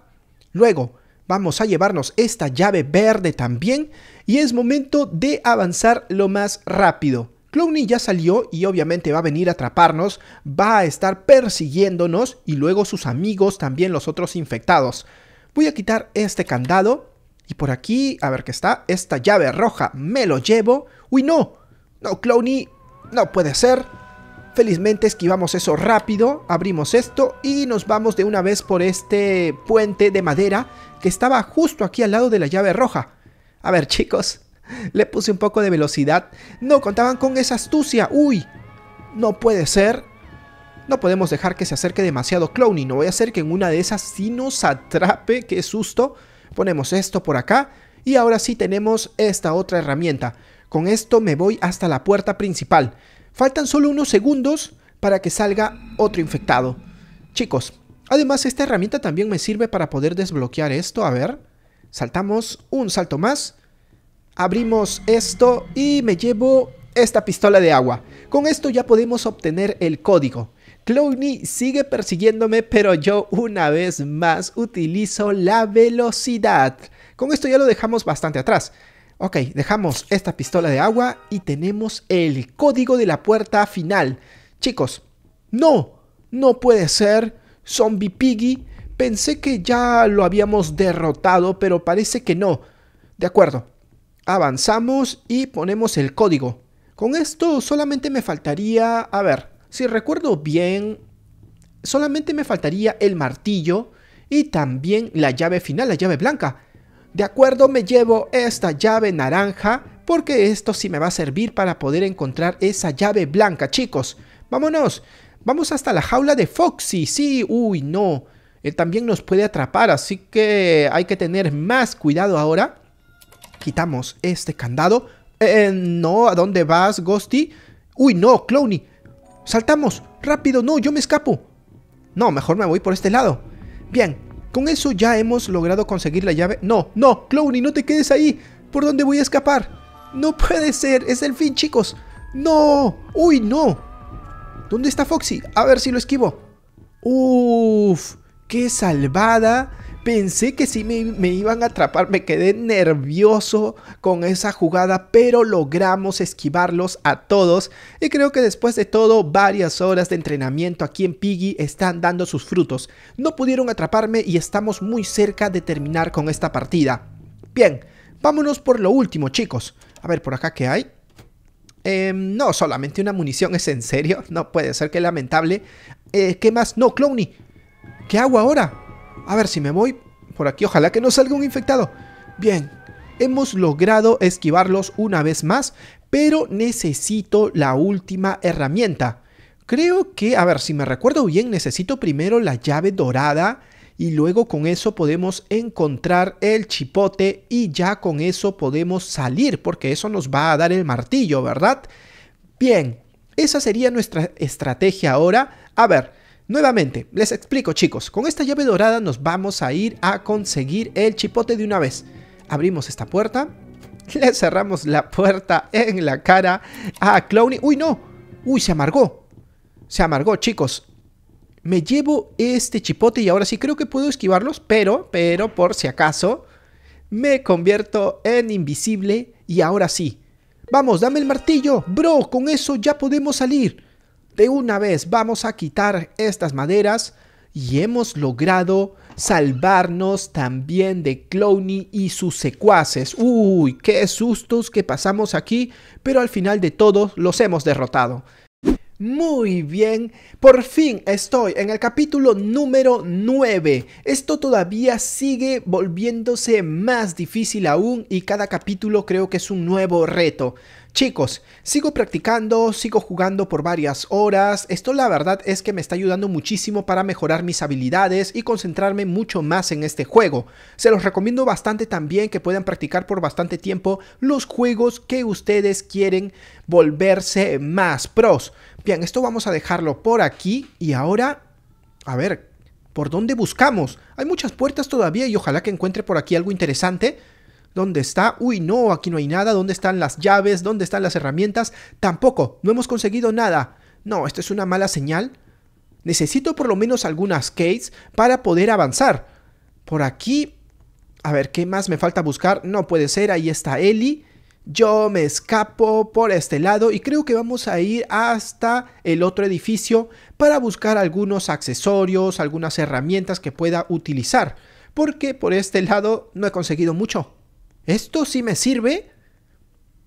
Luego, vamos a llevarnos esta llave verde también y es momento de avanzar lo más rápido. Clowny ya salió y obviamente va a venir a atraparnos, va a estar persiguiéndonos y luego sus amigos también los otros infectados. Voy a quitar este candado y por aquí, a ver qué está, esta llave roja me lo llevo. ¡Uy no! No, Clowny, no puede ser. Felizmente esquivamos eso rápido, abrimos esto y nos vamos de una vez por este puente de madera que estaba justo aquí al lado de la llave roja. A ver, chicos, le puse un poco de velocidad. No contaban con esa astucia. ¡Uy! No puede ser. No podemos dejar que se acerque demasiado Clowny. No voy a hacer que en una de esas sí nos atrape. ¡Qué susto! Ponemos esto por acá. Y ahora sí tenemos esta otra herramienta. Con esto me voy hasta la puerta principal. Faltan solo unos segundos para que salga otro infectado. Chicos, Además, esta herramienta también me sirve para poder desbloquear esto. A ver, saltamos un salto más. Abrimos esto y me llevo esta pistola de agua. Con esto ya podemos obtener el código. Clowny sigue persiguiéndome, pero yo una vez más utilizo la velocidad. Con esto ya lo dejamos bastante atrás. Ok, dejamos esta pistola de agua y tenemos el código de la puerta final. Chicos, no, no puede ser Zombie Piggy, pensé que ya lo habíamos derrotado, pero parece que no. De acuerdo, avanzamos y ponemos el código. Con esto solamente me faltaría, a ver, si recuerdo bien, solamente me faltaría el martillo y también la llave final, la llave blanca. De acuerdo, me llevo esta llave naranja porque esto sí me va a servir para poder encontrar esa llave blanca, chicos. ¡Vámonos! Vamos hasta la jaula de Foxy. Sí, uy, no. Él también nos puede atrapar, así que hay que tener más cuidado ahora. Quitamos este candado. Eh, no, ¿a dónde vas, Ghosty? Uy, no, Clowny. Saltamos, rápido, no, yo me escapo. No, mejor me voy por este lado. Bien, con eso ya hemos logrado conseguir la llave. No, no, Clowny, no te quedes ahí. ¿Por dónde voy a escapar? No puede ser, es el fin, chicos. No, uy, no. ¿Dónde está Foxy? A ver si lo esquivo. Uf, qué salvada. Pensé que sí me, me, iban a atrapar, me quedé nervioso con esa jugada, pero logramos esquivarlos a todos. Y creo que después de todo, varias horas de entrenamiento aquí en Piggy están dando sus frutos. No pudieron atraparme y estamos muy cerca de terminar con esta partida. Bien, vámonos por lo último chicos. A ver, por acá qué hay. Eh, no, solamente una munición, ¿es en serio? No puede ser, que lamentable. Eh, ¿Qué más? No, Clowny. ¿Qué hago ahora? A ver, si me voy por aquí, ojalá que no salga un infectado. Bien, hemos logrado esquivarlos una vez más, pero necesito la última herramienta. Creo que, a ver, si me recuerdo bien, necesito primero la llave dorada y luego con eso podemos encontrar el chipote y ya con eso podemos salir porque eso nos va a dar el martillo, ¿verdad? Bien, esa sería nuestra estrategia ahora. A ver, Nuevamente, les explico chicos, con esta llave dorada nos vamos a ir a conseguir el chipote de una vez. Abrimos esta puerta, (laughs) le cerramos la puerta en la cara a Clowny. ¡Uy no! ¡Uy se amargó! Se amargó chicos, me llevo este chipote y ahora sí creo que puedo esquivarlos, pero, pero por si acaso, me convierto en invisible y ahora sí. Vamos, dame el martillo, bro, con eso ya podemos salir. De una vez vamos a quitar estas maderas y hemos logrado salvarnos también de Clowny y sus secuaces. Uy, qué sustos que pasamos aquí, pero al final de todos los hemos derrotado. Muy bien, por fin estoy en el capítulo número 9. Esto todavía sigue volviéndose más difícil aún y cada capítulo creo que es un nuevo reto. Chicos, sigo practicando, sigo jugando por varias horas. Esto la verdad es que me está ayudando muchísimo para mejorar mis habilidades y concentrarme mucho más en este juego. Se los recomiendo bastante también que puedan practicar por bastante tiempo los juegos que ustedes quieren volverse más pros. Bien, esto vamos a dejarlo por aquí y ahora... A ver, ¿por dónde buscamos? Hay muchas puertas todavía y ojalá que encuentre por aquí algo interesante. ¿Dónde está? Uy, no, aquí no hay nada. ¿Dónde están las llaves? ¿Dónde están las herramientas? Tampoco, no hemos conseguido nada. No, esto es una mala señal. Necesito por lo menos algunas keys para poder avanzar. Por aquí... A ver, ¿qué más me falta buscar? No puede ser, ahí está Eli. Yo me escapo por este lado y creo que vamos a ir hasta el otro edificio para buscar algunos accesorios, algunas herramientas que pueda utilizar, porque por este lado no he conseguido mucho. ¿Esto sí me sirve?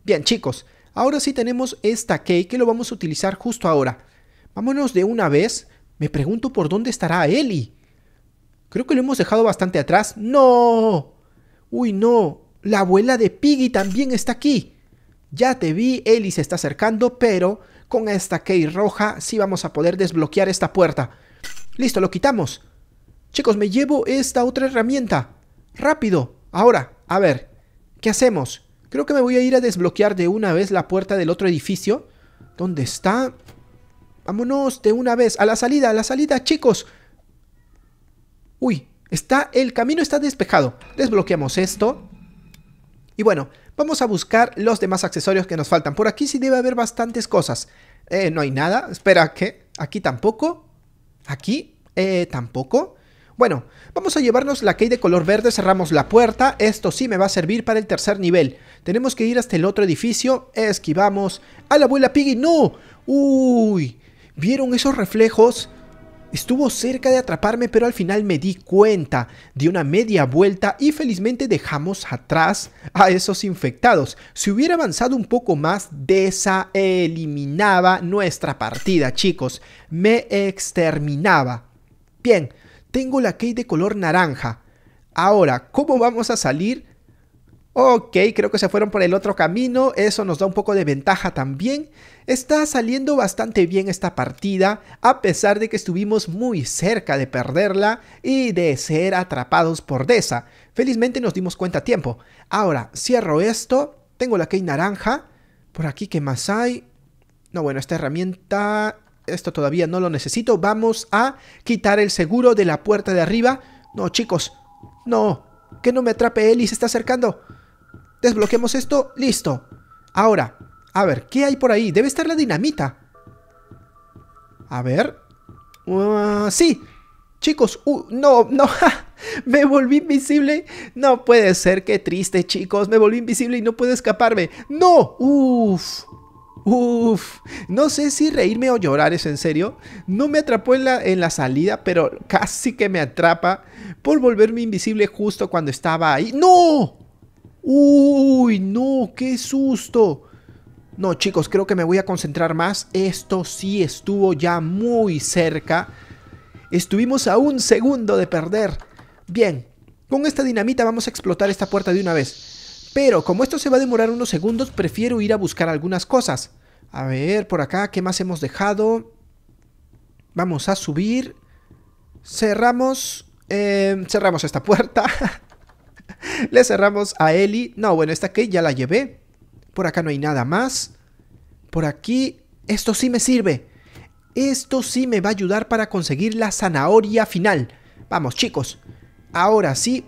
Bien chicos, ahora sí tenemos esta key que lo vamos a utilizar justo ahora. Vámonos de una vez. Me pregunto por dónde estará Eli. Creo que lo hemos dejado bastante atrás. ¡No! ¡Uy, no! La abuela de Piggy también está aquí. Ya te vi, Eli se está acercando, pero con esta key roja sí vamos a poder desbloquear esta puerta. Listo, lo quitamos. Chicos, me llevo esta otra herramienta. ¡Rápido! Ahora, a ver, ¿Qué hacemos? Creo que me voy a ir a desbloquear de una vez la puerta del otro edificio. ¿Dónde está? Vámonos de una vez. A la salida, a la salida, chicos. Uy, está, el camino está despejado. Desbloqueamos esto. Y bueno, vamos a buscar los demás accesorios que nos faltan. Por aquí sí debe haber bastantes cosas. Eh, no hay nada. Espera, ¿qué? Aquí tampoco. Aquí eh, tampoco. Bueno, vamos a llevarnos la key de color verde, cerramos la puerta, esto sí me va a servir para el tercer nivel. Tenemos que ir hasta el otro edificio, esquivamos a la abuela Piggy, ¡no! ¡Uy! ¿Vieron esos reflejos? Estuvo cerca de atraparme, pero al final me di cuenta, di una media vuelta y felizmente dejamos atrás a esos infectados. Si hubiera avanzado un poco más, desa-eliminaba nuestra partida, chicos. Me exterminaba. Bien, tengo la Key de color naranja. Ahora, ¿cómo vamos a salir? Ok, creo que se fueron por el otro camino, eso nos da un poco de ventaja también. Está saliendo bastante bien esta partida, a pesar de que estuvimos muy cerca de perderla y de ser atrapados por Desa. Felizmente nos dimos cuenta a tiempo. Ahora, cierro esto, tengo la key naranja, por aquí, ¿qué más hay? No, bueno, esta herramienta esto todavía no lo necesito. Vamos a quitar el seguro de la puerta de arriba. No, chicos, no. Que no me atrape él y se está acercando. Desbloquemos esto. Listo. Ahora, a ver, ¿qué hay por ahí? Debe estar la dinamita. A ver. Ah, sí. Chicos, uh, no, no. (laughs) Me volví invisible. No puede ser, qué triste, chicos. Me volví invisible y no puedo escaparme. ¡No! ¡Uf! Uf, no sé si reírme o llorar es en serio. No me atrapó en la, en la salida, pero casi que me atrapa por volverme invisible justo cuando estaba ahí. ¡No! ¡Uy, no! ¡Qué susto! No, chicos, creo que me voy a concentrar más. Esto sí estuvo ya muy cerca. Estuvimos a un segundo de perder. Bien, con esta dinamita vamos a explotar esta puerta de una vez. Pero como esto se va a demorar unos segundos, prefiero ir a buscar algunas cosas. A ver, por acá, ¿qué más hemos dejado? Vamos a subir. Cerramos. Em, cerramos esta puerta. (laughs) Le cerramos a Eli. No, bueno, esta que ya la llevé. Por acá no hay nada más. Por aquí. Esto sí me sirve. Esto sí me va a ayudar para conseguir la zanahoria final. Vamos, chicos. Ahora sí,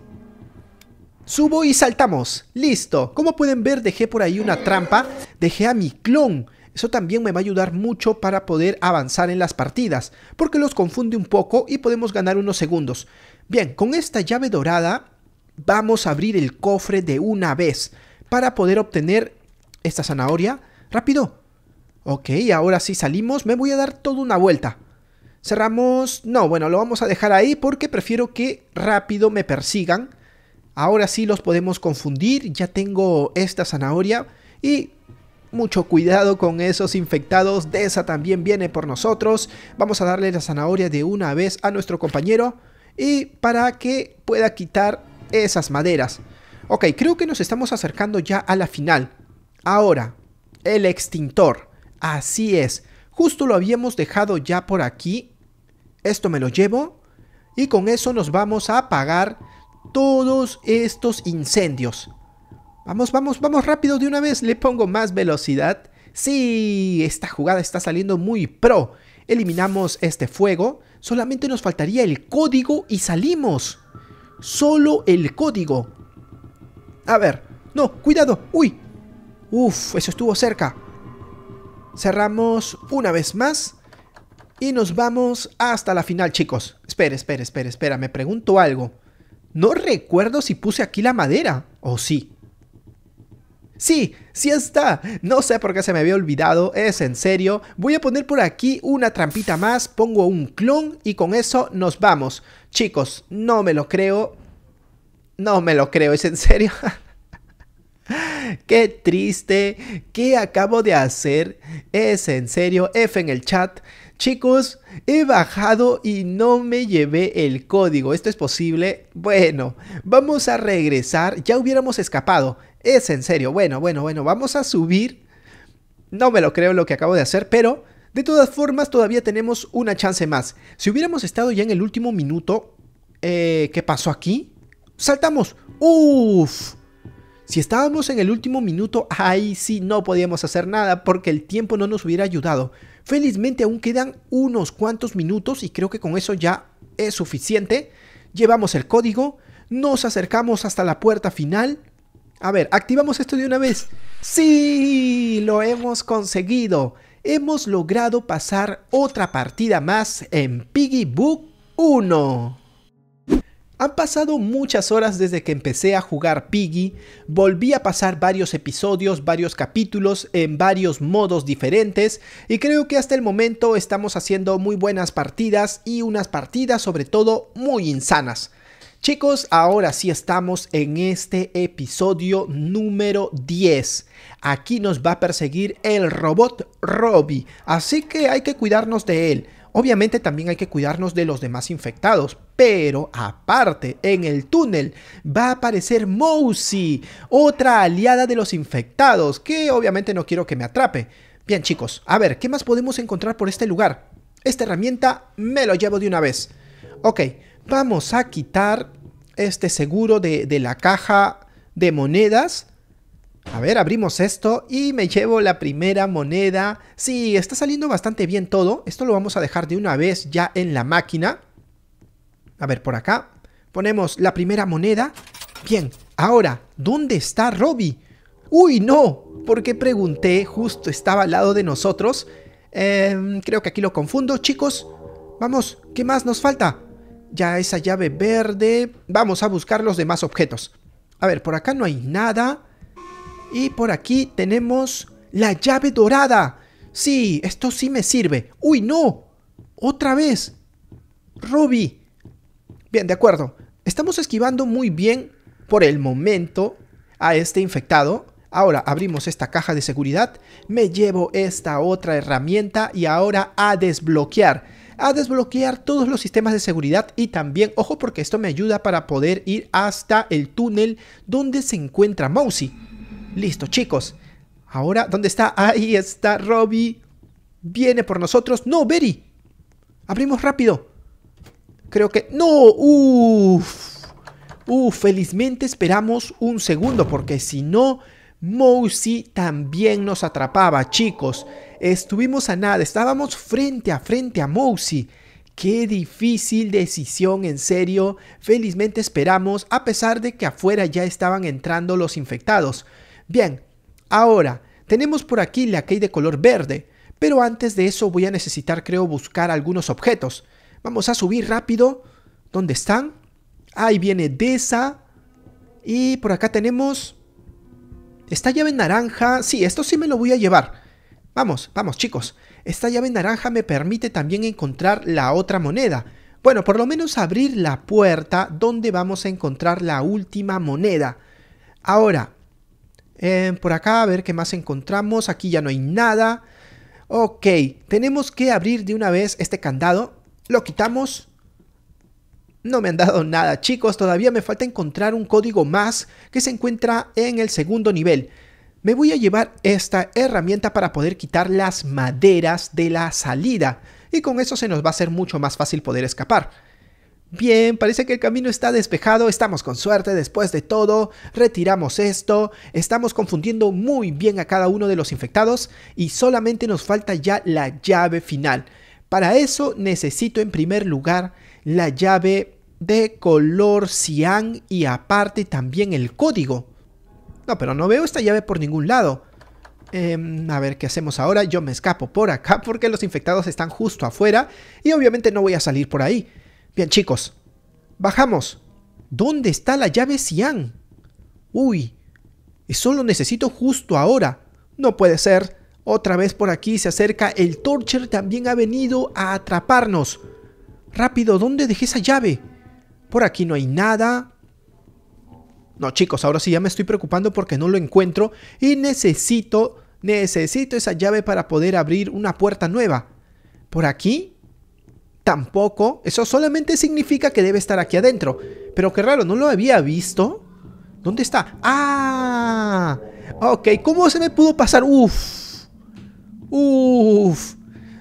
Subo y saltamos. Listo. Como pueden ver, dejé por ahí una trampa. Dejé a mi clon. Eso también me va a ayudar mucho para poder avanzar en las partidas, porque los confunde un poco y podemos ganar unos segundos. Bien, con esta llave dorada vamos a abrir el cofre de una vez para poder obtener esta zanahoria. Rápido. Ok, ahora sí salimos. Me voy a dar toda una vuelta. Cerramos... No, bueno, lo vamos a dejar ahí porque prefiero que rápido me persigan Ahora sí los podemos confundir, ya tengo esta zanahoria y mucho cuidado con esos infectados, de esa también viene por nosotros. Vamos a darle la zanahoria de una vez a nuestro compañero y para que pueda quitar esas maderas. Ok, creo que nos estamos acercando ya a la final. Ahora, el extintor. Así es, justo lo habíamos dejado ya por aquí. Esto me lo llevo y con eso nos vamos a apagar todos estos incendios. Vamos, vamos, vamos rápido de una vez. Le pongo más velocidad. Sí, esta jugada está saliendo muy pro. Eliminamos este fuego. Solamente nos faltaría el código y salimos. Solo el código. A ver. No, cuidado. Uy. Uf, eso estuvo cerca. Cerramos una vez más. Y nos vamos hasta la final, chicos. Espera, espera, espera, espera. Me pregunto algo. No recuerdo si puse aquí la madera, o sí. Sí, sí está. No sé por qué se me había olvidado, es en serio. Voy a poner por aquí una trampita más, pongo un clon y con eso nos vamos. Chicos, no me lo creo. No me lo creo, es en serio. (laughs) Qué triste, ¿qué acabo de hacer? Es en serio, F en el chat. Chicos, he bajado y no me llevé el código. ¿Esto es posible? Bueno, vamos a regresar. Ya hubiéramos escapado. Es en serio. Bueno, bueno, bueno. Vamos a subir. No me lo creo lo que acabo de hacer, pero de todas formas todavía tenemos una chance más. Si hubiéramos estado ya en el último minuto... Eh, ¿Qué pasó aquí? ¡Saltamos! ¡Uf! Si estábamos en el último minuto, ahí sí no podíamos hacer nada porque el tiempo no nos hubiera ayudado. Felizmente aún quedan unos cuantos minutos y creo que con eso ya es suficiente. Llevamos el código, nos acercamos hasta la puerta final. A ver, activamos esto de una vez. ¡Sí! Lo hemos conseguido. Hemos logrado pasar otra partida más en Piggy Book 1. Han pasado muchas horas desde que empecé a jugar Piggy, volví a pasar varios episodios, varios capítulos en varios modos diferentes y creo que hasta el momento estamos haciendo muy buenas partidas y unas partidas sobre todo muy insanas. Chicos, ahora sí estamos en este episodio número 10. Aquí nos va a perseguir el robot Robbie, así que hay que cuidarnos de él. Obviamente también hay que cuidarnos de los demás infectados, pero aparte, en el túnel va a aparecer Mousy, otra aliada de los infectados, que obviamente no quiero que me atrape. Bien chicos, a ver, ¿qué más podemos encontrar por este lugar? Esta herramienta me lo llevo de una vez. Ok, vamos a quitar este seguro de, de la caja de monedas a ver, abrimos esto y me llevo la primera moneda. Sí, está saliendo bastante bien todo. Esto lo vamos a dejar de una vez ya en la máquina. A ver, por acá. Ponemos la primera moneda. Bien, ahora, ¿dónde está Robbie? ¡Uy, no! Porque pregunté, justo estaba al lado de nosotros. Em, creo que aquí lo confundo, chicos. Vamos, ¿qué más nos falta? Ya esa llave verde. Vamos a buscar los demás objetos. A ver, por acá no hay nada. Y por aquí tenemos la llave dorada. Sí, esto sí me sirve. ¡Uy, no! ¡Otra vez! ¡Ruby! Bien, de acuerdo. Estamos esquivando muy bien por el momento a este infectado. Ahora abrimos esta caja de seguridad, me llevo esta otra herramienta y ahora a desbloquear. A desbloquear todos los sistemas de seguridad y también, ojo porque esto me ayuda para poder ir hasta el túnel donde se encuentra Mousy. Listo, chicos. Ahora, ¿dónde está? Ahí está Robbie. Viene por nosotros. No, Berry. Abrimos rápido. Creo que... No, uff. Uff, felizmente esperamos un segundo porque si no... Mousy también nos atrapaba, chicos. Estuvimos a nada, estábamos frente a frente a Mousy. Qué difícil decisión, en serio. Felizmente esperamos, a pesar de que afuera ya estaban entrando los infectados. Bien, ahora tenemos por aquí la key de color verde, pero antes de eso voy a necesitar creo buscar algunos objetos. Vamos a subir rápido. ¿Dónde están? Ahí viene esa. Y por acá tenemos... Esta llave naranja... Sí, esto sí me lo voy a llevar. Vamos, vamos chicos. Esta llave naranja me permite también encontrar la otra moneda. Bueno, por lo menos abrir la puerta donde vamos a encontrar la última moneda. Ahora, eh, por acá, a ver qué más encontramos. Aquí ya no hay nada. Ok, tenemos que abrir de una vez este candado. Lo quitamos. No me han dado nada, chicos. Todavía me falta encontrar un código más que se encuentra en el segundo nivel. Me voy a llevar esta herramienta para poder quitar las maderas de la salida. Y con eso se nos va a hacer mucho más fácil poder escapar. Bien, parece que el camino está despejado, estamos con suerte después de todo, retiramos esto, estamos confundiendo muy bien a cada uno de los infectados y solamente nos falta ya la llave final. Para eso necesito en primer lugar la llave de color cian y aparte también el código. No, pero no veo esta llave por ningún lado. Em, a ver, ¿qué hacemos ahora? Yo me escapo por acá (laughs) porque los infectados están justo afuera y obviamente no voy a salir por ahí. Bien, chicos, bajamos. ¿Dónde está la llave Cian? Uy, eso lo necesito justo ahora. No puede ser. Otra vez por aquí se acerca el Torcher, también ha venido a atraparnos. Rápido, ¿dónde dejé esa llave? Por aquí no hay nada. No, chicos, ahora sí ya me estoy preocupando porque no lo encuentro y necesito, necesito esa llave para poder abrir una puerta nueva. ¿Por aquí? tampoco. Eso solamente significa que debe estar aquí adentro. Pero qué raro, no lo había visto. ¿Dónde está? ¡Ah! Ok, ¿cómo se me pudo pasar? ¡Uf! ¡Uf!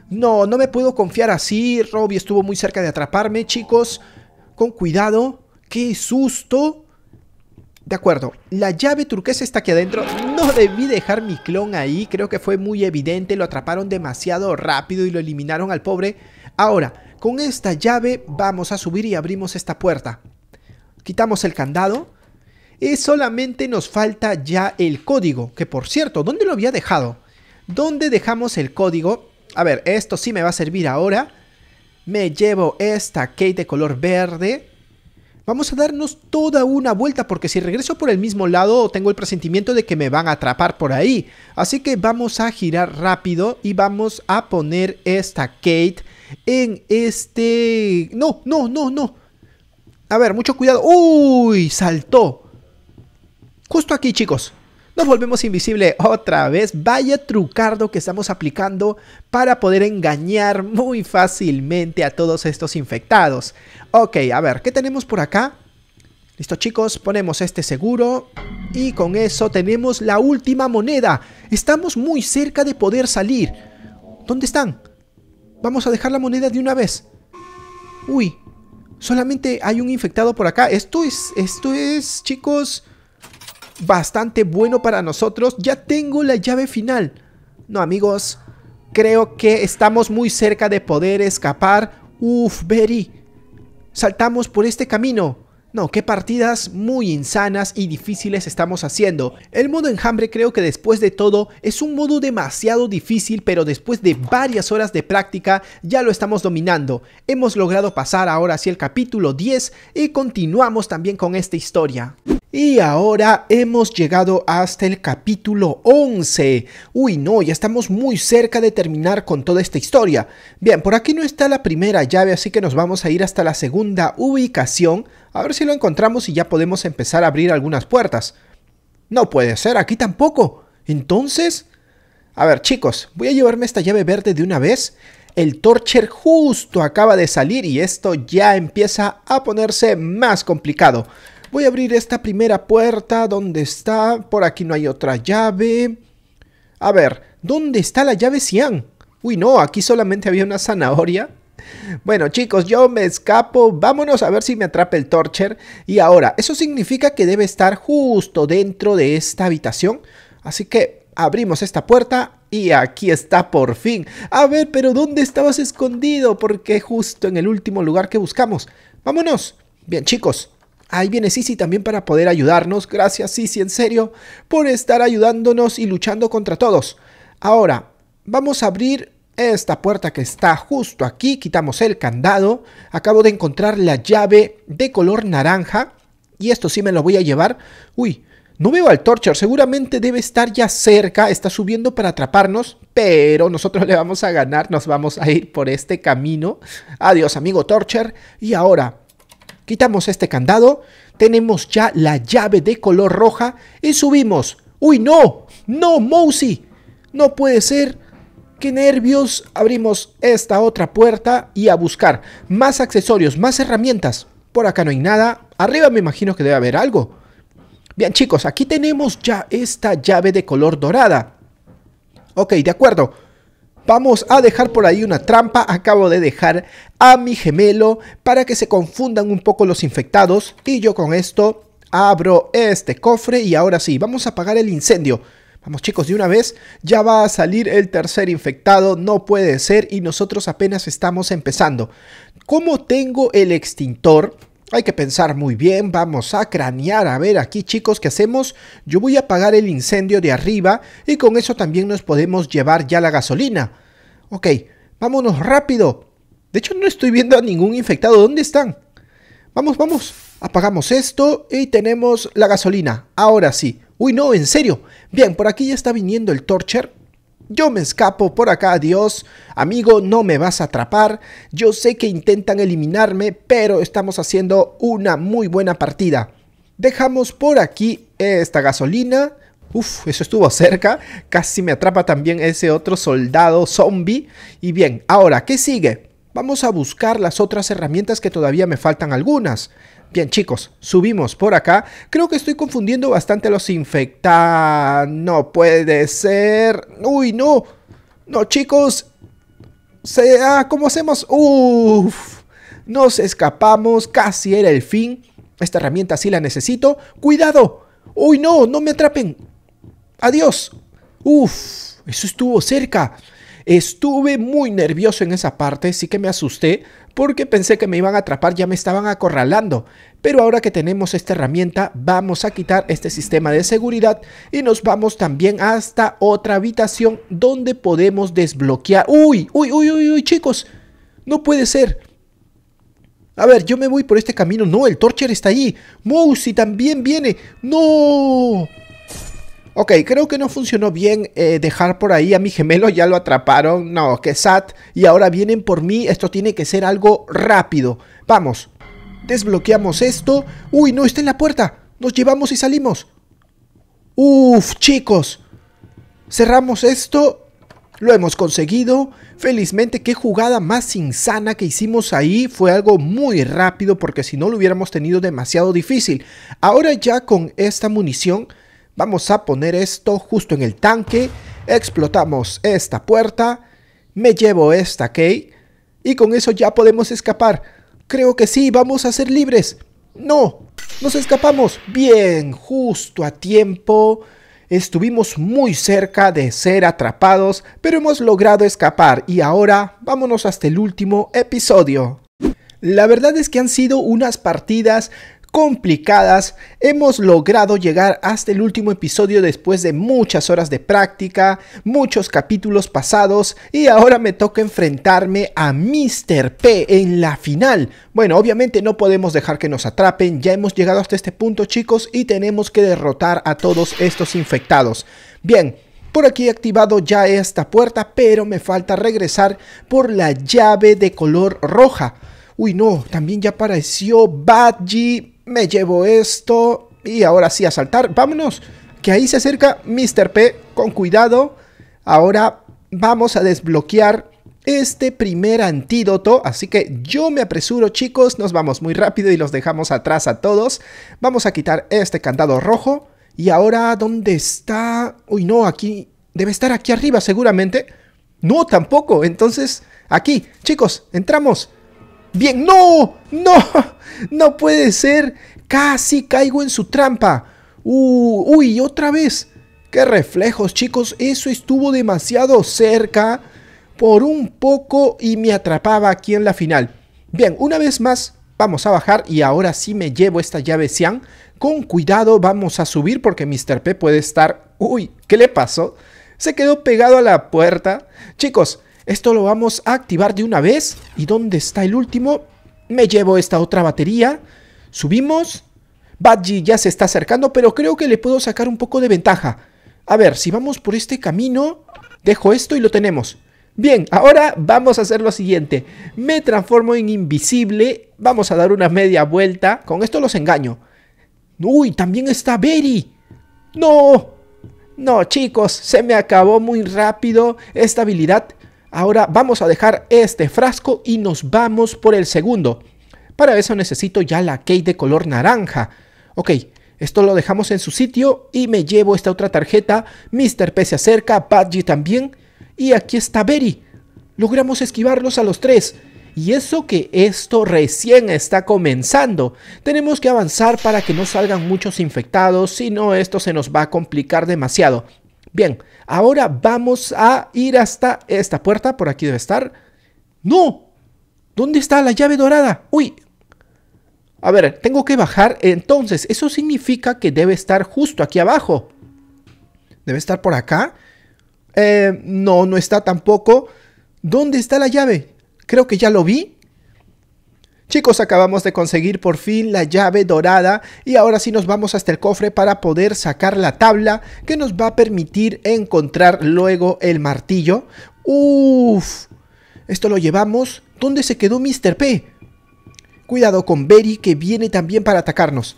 No, no me puedo confiar así. Robbie estuvo muy cerca de atraparme, chicos. Con cuidado. ¡Qué susto! De acuerdo, la llave turquesa está aquí adentro. No debí dejar mi clon ahí. Creo que fue muy evidente. Lo atraparon demasiado rápido y lo eliminaron al pobre. Ahora, con esta llave vamos a subir y abrimos esta puerta. Quitamos el candado. Y solamente nos falta ya el código. Que por cierto, ¿dónde lo había dejado? ¿Dónde dejamos el código? A ver, esto sí me va a servir ahora. Me llevo esta Kate de color verde. Vamos a darnos toda una vuelta porque si regreso por el mismo lado tengo el presentimiento de que me van a atrapar por ahí. Así que vamos a girar rápido y vamos a poner esta Kate en este... No, no, no, no. A ver, mucho cuidado. ¡Uy! Saltó. Justo aquí, chicos. Nos volvemos invisible otra vez. Vaya trucardo que estamos aplicando para poder engañar muy fácilmente a todos estos infectados. Ok, a ver, ¿qué tenemos por acá? Listo chicos, ponemos este seguro y con eso tenemos la última moneda. Estamos muy cerca de poder salir. ¿Dónde están? Vamos a dejar la moneda de una vez. Uy, solamente hay un infectado por acá. Esto es, esto es, chicos, bastante bueno para nosotros. Ya tengo la llave final. No, amigos, creo que estamos muy cerca de poder escapar. Uf, Berry, saltamos por este camino. No, qué partidas muy insanas y difíciles estamos haciendo. El modo enjambre creo que después de todo es un modo demasiado difícil, pero después de varias horas de práctica ya lo estamos dominando. Hemos logrado pasar ahora hacia el capítulo 10 y continuamos también con esta historia. Y ahora hemos llegado hasta el capítulo 11. Uy, no, ya estamos muy cerca de terminar con toda esta historia. Bien, por aquí no está la primera llave, así que nos vamos a ir hasta la segunda ubicación. A ver si lo encontramos y ya podemos empezar a abrir algunas puertas. No puede ser, aquí tampoco. Entonces... A ver, chicos, voy a llevarme esta llave verde de una vez. El Torcher justo acaba de salir y esto ya empieza a ponerse más complicado. Voy a abrir esta primera puerta. ¿Dónde está? Por aquí no hay otra llave. A ver, ¿dónde está la llave Cian? Uy, no, aquí solamente había una zanahoria. Bueno chicos, yo me escapo, vámonos a ver si me atrapa el Torcher. Y ahora, eso significa que debe estar justo dentro de esta habitación. Así que abrimos esta puerta y aquí está por fin. A ver, pero ¿dónde estabas escondido? Porque justo en el último lugar que buscamos. Vámonos. Bien chicos, Ahí viene Sisi también para poder ayudarnos. Gracias Sisi, en serio, por estar ayudándonos y luchando contra todos. Ahora, vamos a abrir esta puerta que está justo aquí. Quitamos el candado. Acabo de encontrar la llave de color naranja. Y esto sí me lo voy a llevar. Uy, no veo al Torcher, seguramente debe estar ya cerca, está subiendo para atraparnos, pero nosotros (laughs) le vamos a ganar, nos vamos a ir por este camino. Adiós amigo Torcher, y ahora Quitamos este candado, tenemos ya la llave de color roja y subimos. ¡Uy, no! ¡No, Mousy! No puede ser. ¡Qué nervios! Abrimos esta otra puerta y a buscar más accesorios, más herramientas. Por acá no hay nada. Arriba me imagino que debe haber algo. Bien chicos, aquí tenemos ya esta llave de color dorada. Ok, de acuerdo. Vamos a dejar por ahí una trampa, acabo de dejar a mi gemelo para que se confundan un poco los infectados y yo con esto abro este cofre y ahora sí, vamos a apagar el incendio. Vamos chicos, de una vez ya va a salir el tercer infectado, no puede ser y nosotros apenas estamos empezando. Como tengo el extintor, hay que pensar muy bien, vamos a cranear, a ver aquí chicos, ¿qué hacemos? Yo voy a apagar el incendio de arriba y con eso también nos podemos llevar ya la gasolina. Ok, vámonos rápido. De hecho no estoy viendo a ningún infectado, ¿dónde están? Vamos, vamos, apagamos esto y tenemos la gasolina, ahora sí. Uy, no, en serio. Bien, por aquí ya está viniendo el Torcher, yo me escapo por acá, Dios. Amigo, no me vas a atrapar. Yo sé que intentan eliminarme, pero estamos haciendo una muy buena partida. Dejamos por aquí esta gasolina. Uf, eso estuvo cerca. Casi me atrapa también ese otro soldado zombie. Y bien, ahora, ¿qué sigue? Vamos a buscar las otras herramientas que todavía me faltan algunas. Bien, chicos, subimos por acá. Creo que estoy confundiendo bastante los infecta... No puede ser. Uy, no. No, chicos. Sea, ¿cómo hacemos? Uf. Nos escapamos. Casi era el fin. Esta herramienta sí la necesito. ¡Cuidado! ¡Uy, no! ¡No me atrapen! ¡Adiós! ¡Uf! Eso estuvo cerca. Estuve muy nervioso en esa parte. Sí que me asusté porque pensé que me iban a atrapar, ya me estaban acorralando. Pero ahora que tenemos esta herramienta, vamos a quitar este sistema de seguridad y nos vamos también hasta otra habitación donde podemos desbloquear. ¡Uy! ¡Uy, uy, uy, uy, chicos! No puede ser. A ver, yo me voy por este camino. No, el Torcher está allí. Mousy también viene. ¡No! Ok, creo que no funcionó bien eh, dejar por ahí a mi gemelo, ya lo atraparon, no, que sat, y ahora vienen por mí, esto tiene que ser algo rápido. Vamos, desbloqueamos esto. Uy, no, está en la puerta, nos llevamos y salimos. Uf, chicos, cerramos esto, lo hemos conseguido. Felizmente, qué jugada más insana que hicimos ahí, fue algo muy rápido porque si no lo hubiéramos tenido demasiado difícil. Ahora ya con esta munición Vamos a poner esto justo en el tanque. Explotamos esta puerta. Me llevo esta key. Y con eso ya podemos escapar. Creo que sí, vamos a ser libres. No, nos escapamos. Bien, justo a tiempo. Estuvimos muy cerca de ser atrapados, pero hemos logrado escapar y ahora vámonos hasta el último episodio. La verdad es que han sido unas partidas complicadas, hemos logrado llegar hasta el último episodio después de muchas horas de práctica, muchos capítulos pasados y ahora me toca enfrentarme a Mr. P en la final. Bueno, obviamente no podemos dejar que nos atrapen, ya hemos llegado hasta este punto chicos y tenemos que derrotar a todos estos infectados. Bien, por aquí he activado ya esta puerta, pero me falta regresar por la llave de color roja. Uy, no, también ya apareció Badgie me llevo esto y ahora sí a saltar. Vámonos, que ahí se acerca Mr. P con cuidado. Ahora vamos a desbloquear este primer antídoto, así que yo me apresuro chicos, nos vamos muy rápido y los dejamos atrás a todos. Vamos a quitar este candado rojo y ahora ¿dónde está? Uy no, aquí debe estar aquí arriba seguramente. No, tampoco, entonces aquí, chicos, entramos. Bien, no, no, no puede ser. Casi caigo en su trampa. Uh, uy, otra vez. Qué reflejos, chicos. Eso estuvo demasiado cerca. Por un poco y me atrapaba aquí en la final. Bien, una vez más vamos a bajar y ahora sí me llevo esta llave Cian. Con cuidado vamos a subir porque Mr. P puede estar... Uy, ¿qué le pasó? Se quedó pegado a la puerta. Chicos, esto lo vamos a activar de una vez. ¿Y dónde está el último? Me llevo esta otra batería. Subimos. Badgie ya se está acercando, pero creo que le puedo sacar un poco de ventaja. A ver, si vamos por este camino, dejo esto y lo tenemos. Bien, ahora vamos a hacer lo siguiente. Me transformo en invisible. Vamos a dar una media vuelta. Con esto los engaño. Uy, también está Berry. No. No, chicos, se me acabó muy rápido esta habilidad. Ahora vamos a dejar este frasco y nos vamos por el segundo. Para eso necesito ya la key de color naranja. Ok, esto lo dejamos en su sitio y me llevo esta otra tarjeta. Mr. P se acerca, Badgie también. Y aquí está Berry. Logramos esquivarlos a los tres. Y eso que esto recién está comenzando. Tenemos que avanzar para que no salgan muchos infectados, si no esto se nos va a complicar demasiado. Bien, Ahora vamos a ir hasta esta puerta, por aquí debe estar. ¡No! ¿Dónde está la llave dorada? ¡Uy! A ver, tengo que bajar. Entonces, eso significa que debe estar justo aquí abajo. ¿Debe estar por acá? Eh, no, no está tampoco. ¿Dónde está la llave? Creo que ya lo vi. Chicos, acabamos de conseguir por fin la llave dorada y ahora sí nos vamos hasta el cofre para poder sacar la tabla que nos va a permitir encontrar luego el martillo. Uf, esto lo llevamos. ¿Dónde se quedó Mr. P? Cuidado con Berry que viene también para atacarnos.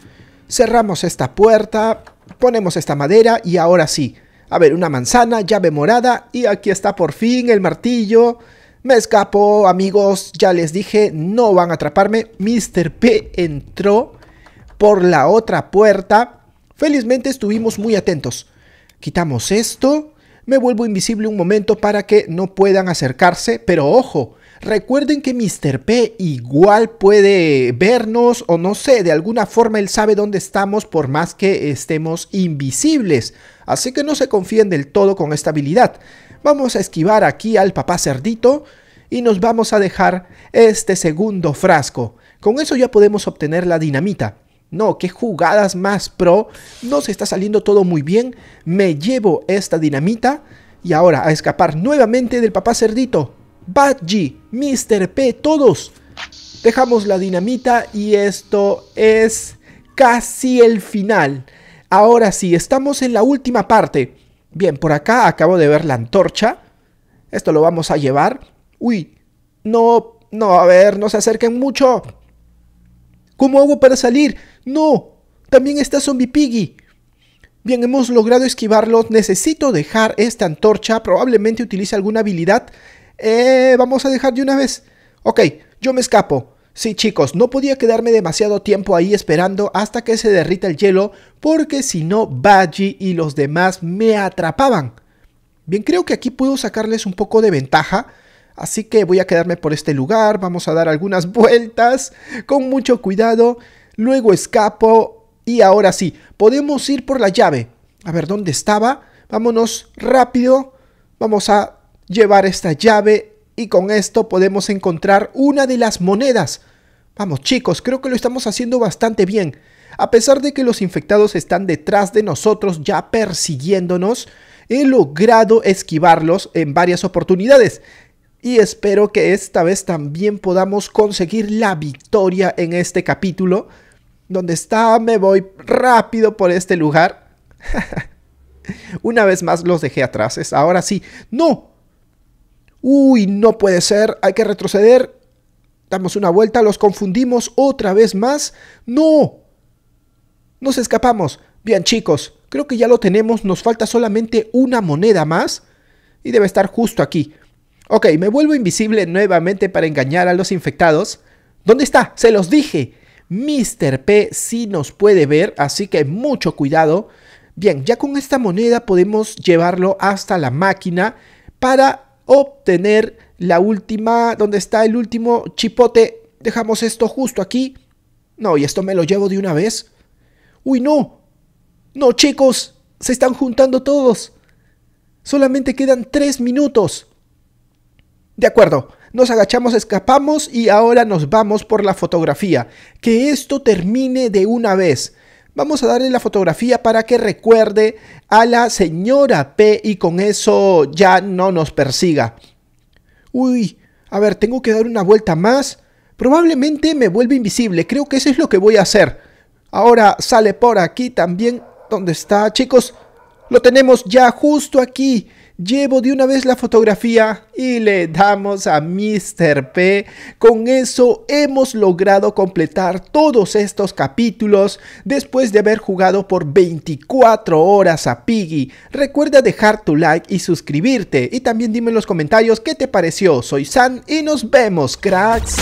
Cerramos esta puerta, ponemos esta madera y ahora sí. A ver, una manzana, llave morada y aquí está por fin el martillo. Me escapo, amigos, ya les dije, no van a atraparme. Mr. P entró por la otra puerta. Felizmente estuvimos muy atentos. Quitamos esto. Me vuelvo invisible un momento para que no puedan acercarse, pero ojo, recuerden que Mr. P igual puede vernos o no sé, de alguna forma él sabe dónde estamos por más que estemos invisibles, así que no se confíen del todo con esta habilidad. Vamos a esquivar aquí al papá cerdito y nos vamos a dejar este segundo frasco. Con eso ya podemos obtener la dinamita. No, qué jugadas más pro. Nos está saliendo todo muy bien. Me llevo esta dinamita. Y ahora a escapar nuevamente del papá cerdito. G, Mr. P, todos. Dejamos la dinamita y esto es casi el final. Ahora sí, estamos en la última parte. Bien, por acá acabo de ver la antorcha. Esto lo vamos a llevar. Uy, no, no, a ver, no se acerquen mucho. ¿Cómo hago para salir? No, también está Zombie Piggy. Bien, hemos logrado esquivarlo, Necesito dejar esta antorcha. Probablemente utilice alguna habilidad. Eh, vamos a dejar de una vez. Ok, yo me escapo. Sí chicos, no podía quedarme demasiado tiempo ahí esperando hasta que se derrita el hielo porque si no Baji y los demás me atrapaban. Bien, creo que aquí puedo sacarles un poco de ventaja, así que voy a quedarme por este lugar, vamos a dar algunas (laughs) vueltas con mucho cuidado, luego escapo y ahora sí, podemos ir por la llave. A ver, ¿dónde estaba? Vámonos rápido, vamos a llevar esta llave y con esto podemos encontrar una de las monedas. Vamos chicos, creo que lo estamos haciendo bastante bien. A pesar de que los infectados están detrás de nosotros ya persiguiéndonos, he logrado esquivarlos en varias oportunidades. Y espero que esta vez también podamos conseguir la victoria en este capítulo. Donde está, me voy rápido por este lugar. (laughs) Una vez más los dejé atrás. Es ahora sí. ¡No! Uy, no puede ser, hay que retroceder. Damos una vuelta, los confundimos otra vez más. No, nos escapamos. Bien chicos, creo que ya lo tenemos, nos falta solamente una moneda más y debe estar justo aquí. Ok, me vuelvo invisible nuevamente para engañar a los infectados. ¿Dónde está? Se los dije. Mr. P sí nos puede ver, así que mucho cuidado. Bien, ya con esta moneda podemos llevarlo hasta la máquina para obtener la última, donde está el último chipote. Dejamos esto justo aquí. No, y esto me lo llevo de una vez. Uy, no. No, chicos, se están juntando todos. Solamente quedan tres minutos. De acuerdo, nos agachamos, escapamos y ahora nos vamos por la fotografía. Que esto termine de una vez vamos a darle la fotografía para que recuerde a la señora P y con eso ya no nos persiga. Uy, a ver, tengo que dar una vuelta más. Probablemente me vuelva invisible, creo que eso es lo que voy a hacer. Ahora sale por aquí también. ¿Dónde está, chicos? Lo tenemos ya justo aquí. Llevo de una vez la fotografía y le damos a Mr. P. Con eso hemos logrado completar todos estos capítulos después de haber jugado por 24 horas a Piggy. Recuerda dejar tu like y suscribirte. Y también dime en los comentarios qué te pareció. Soy San y nos vemos, cracks.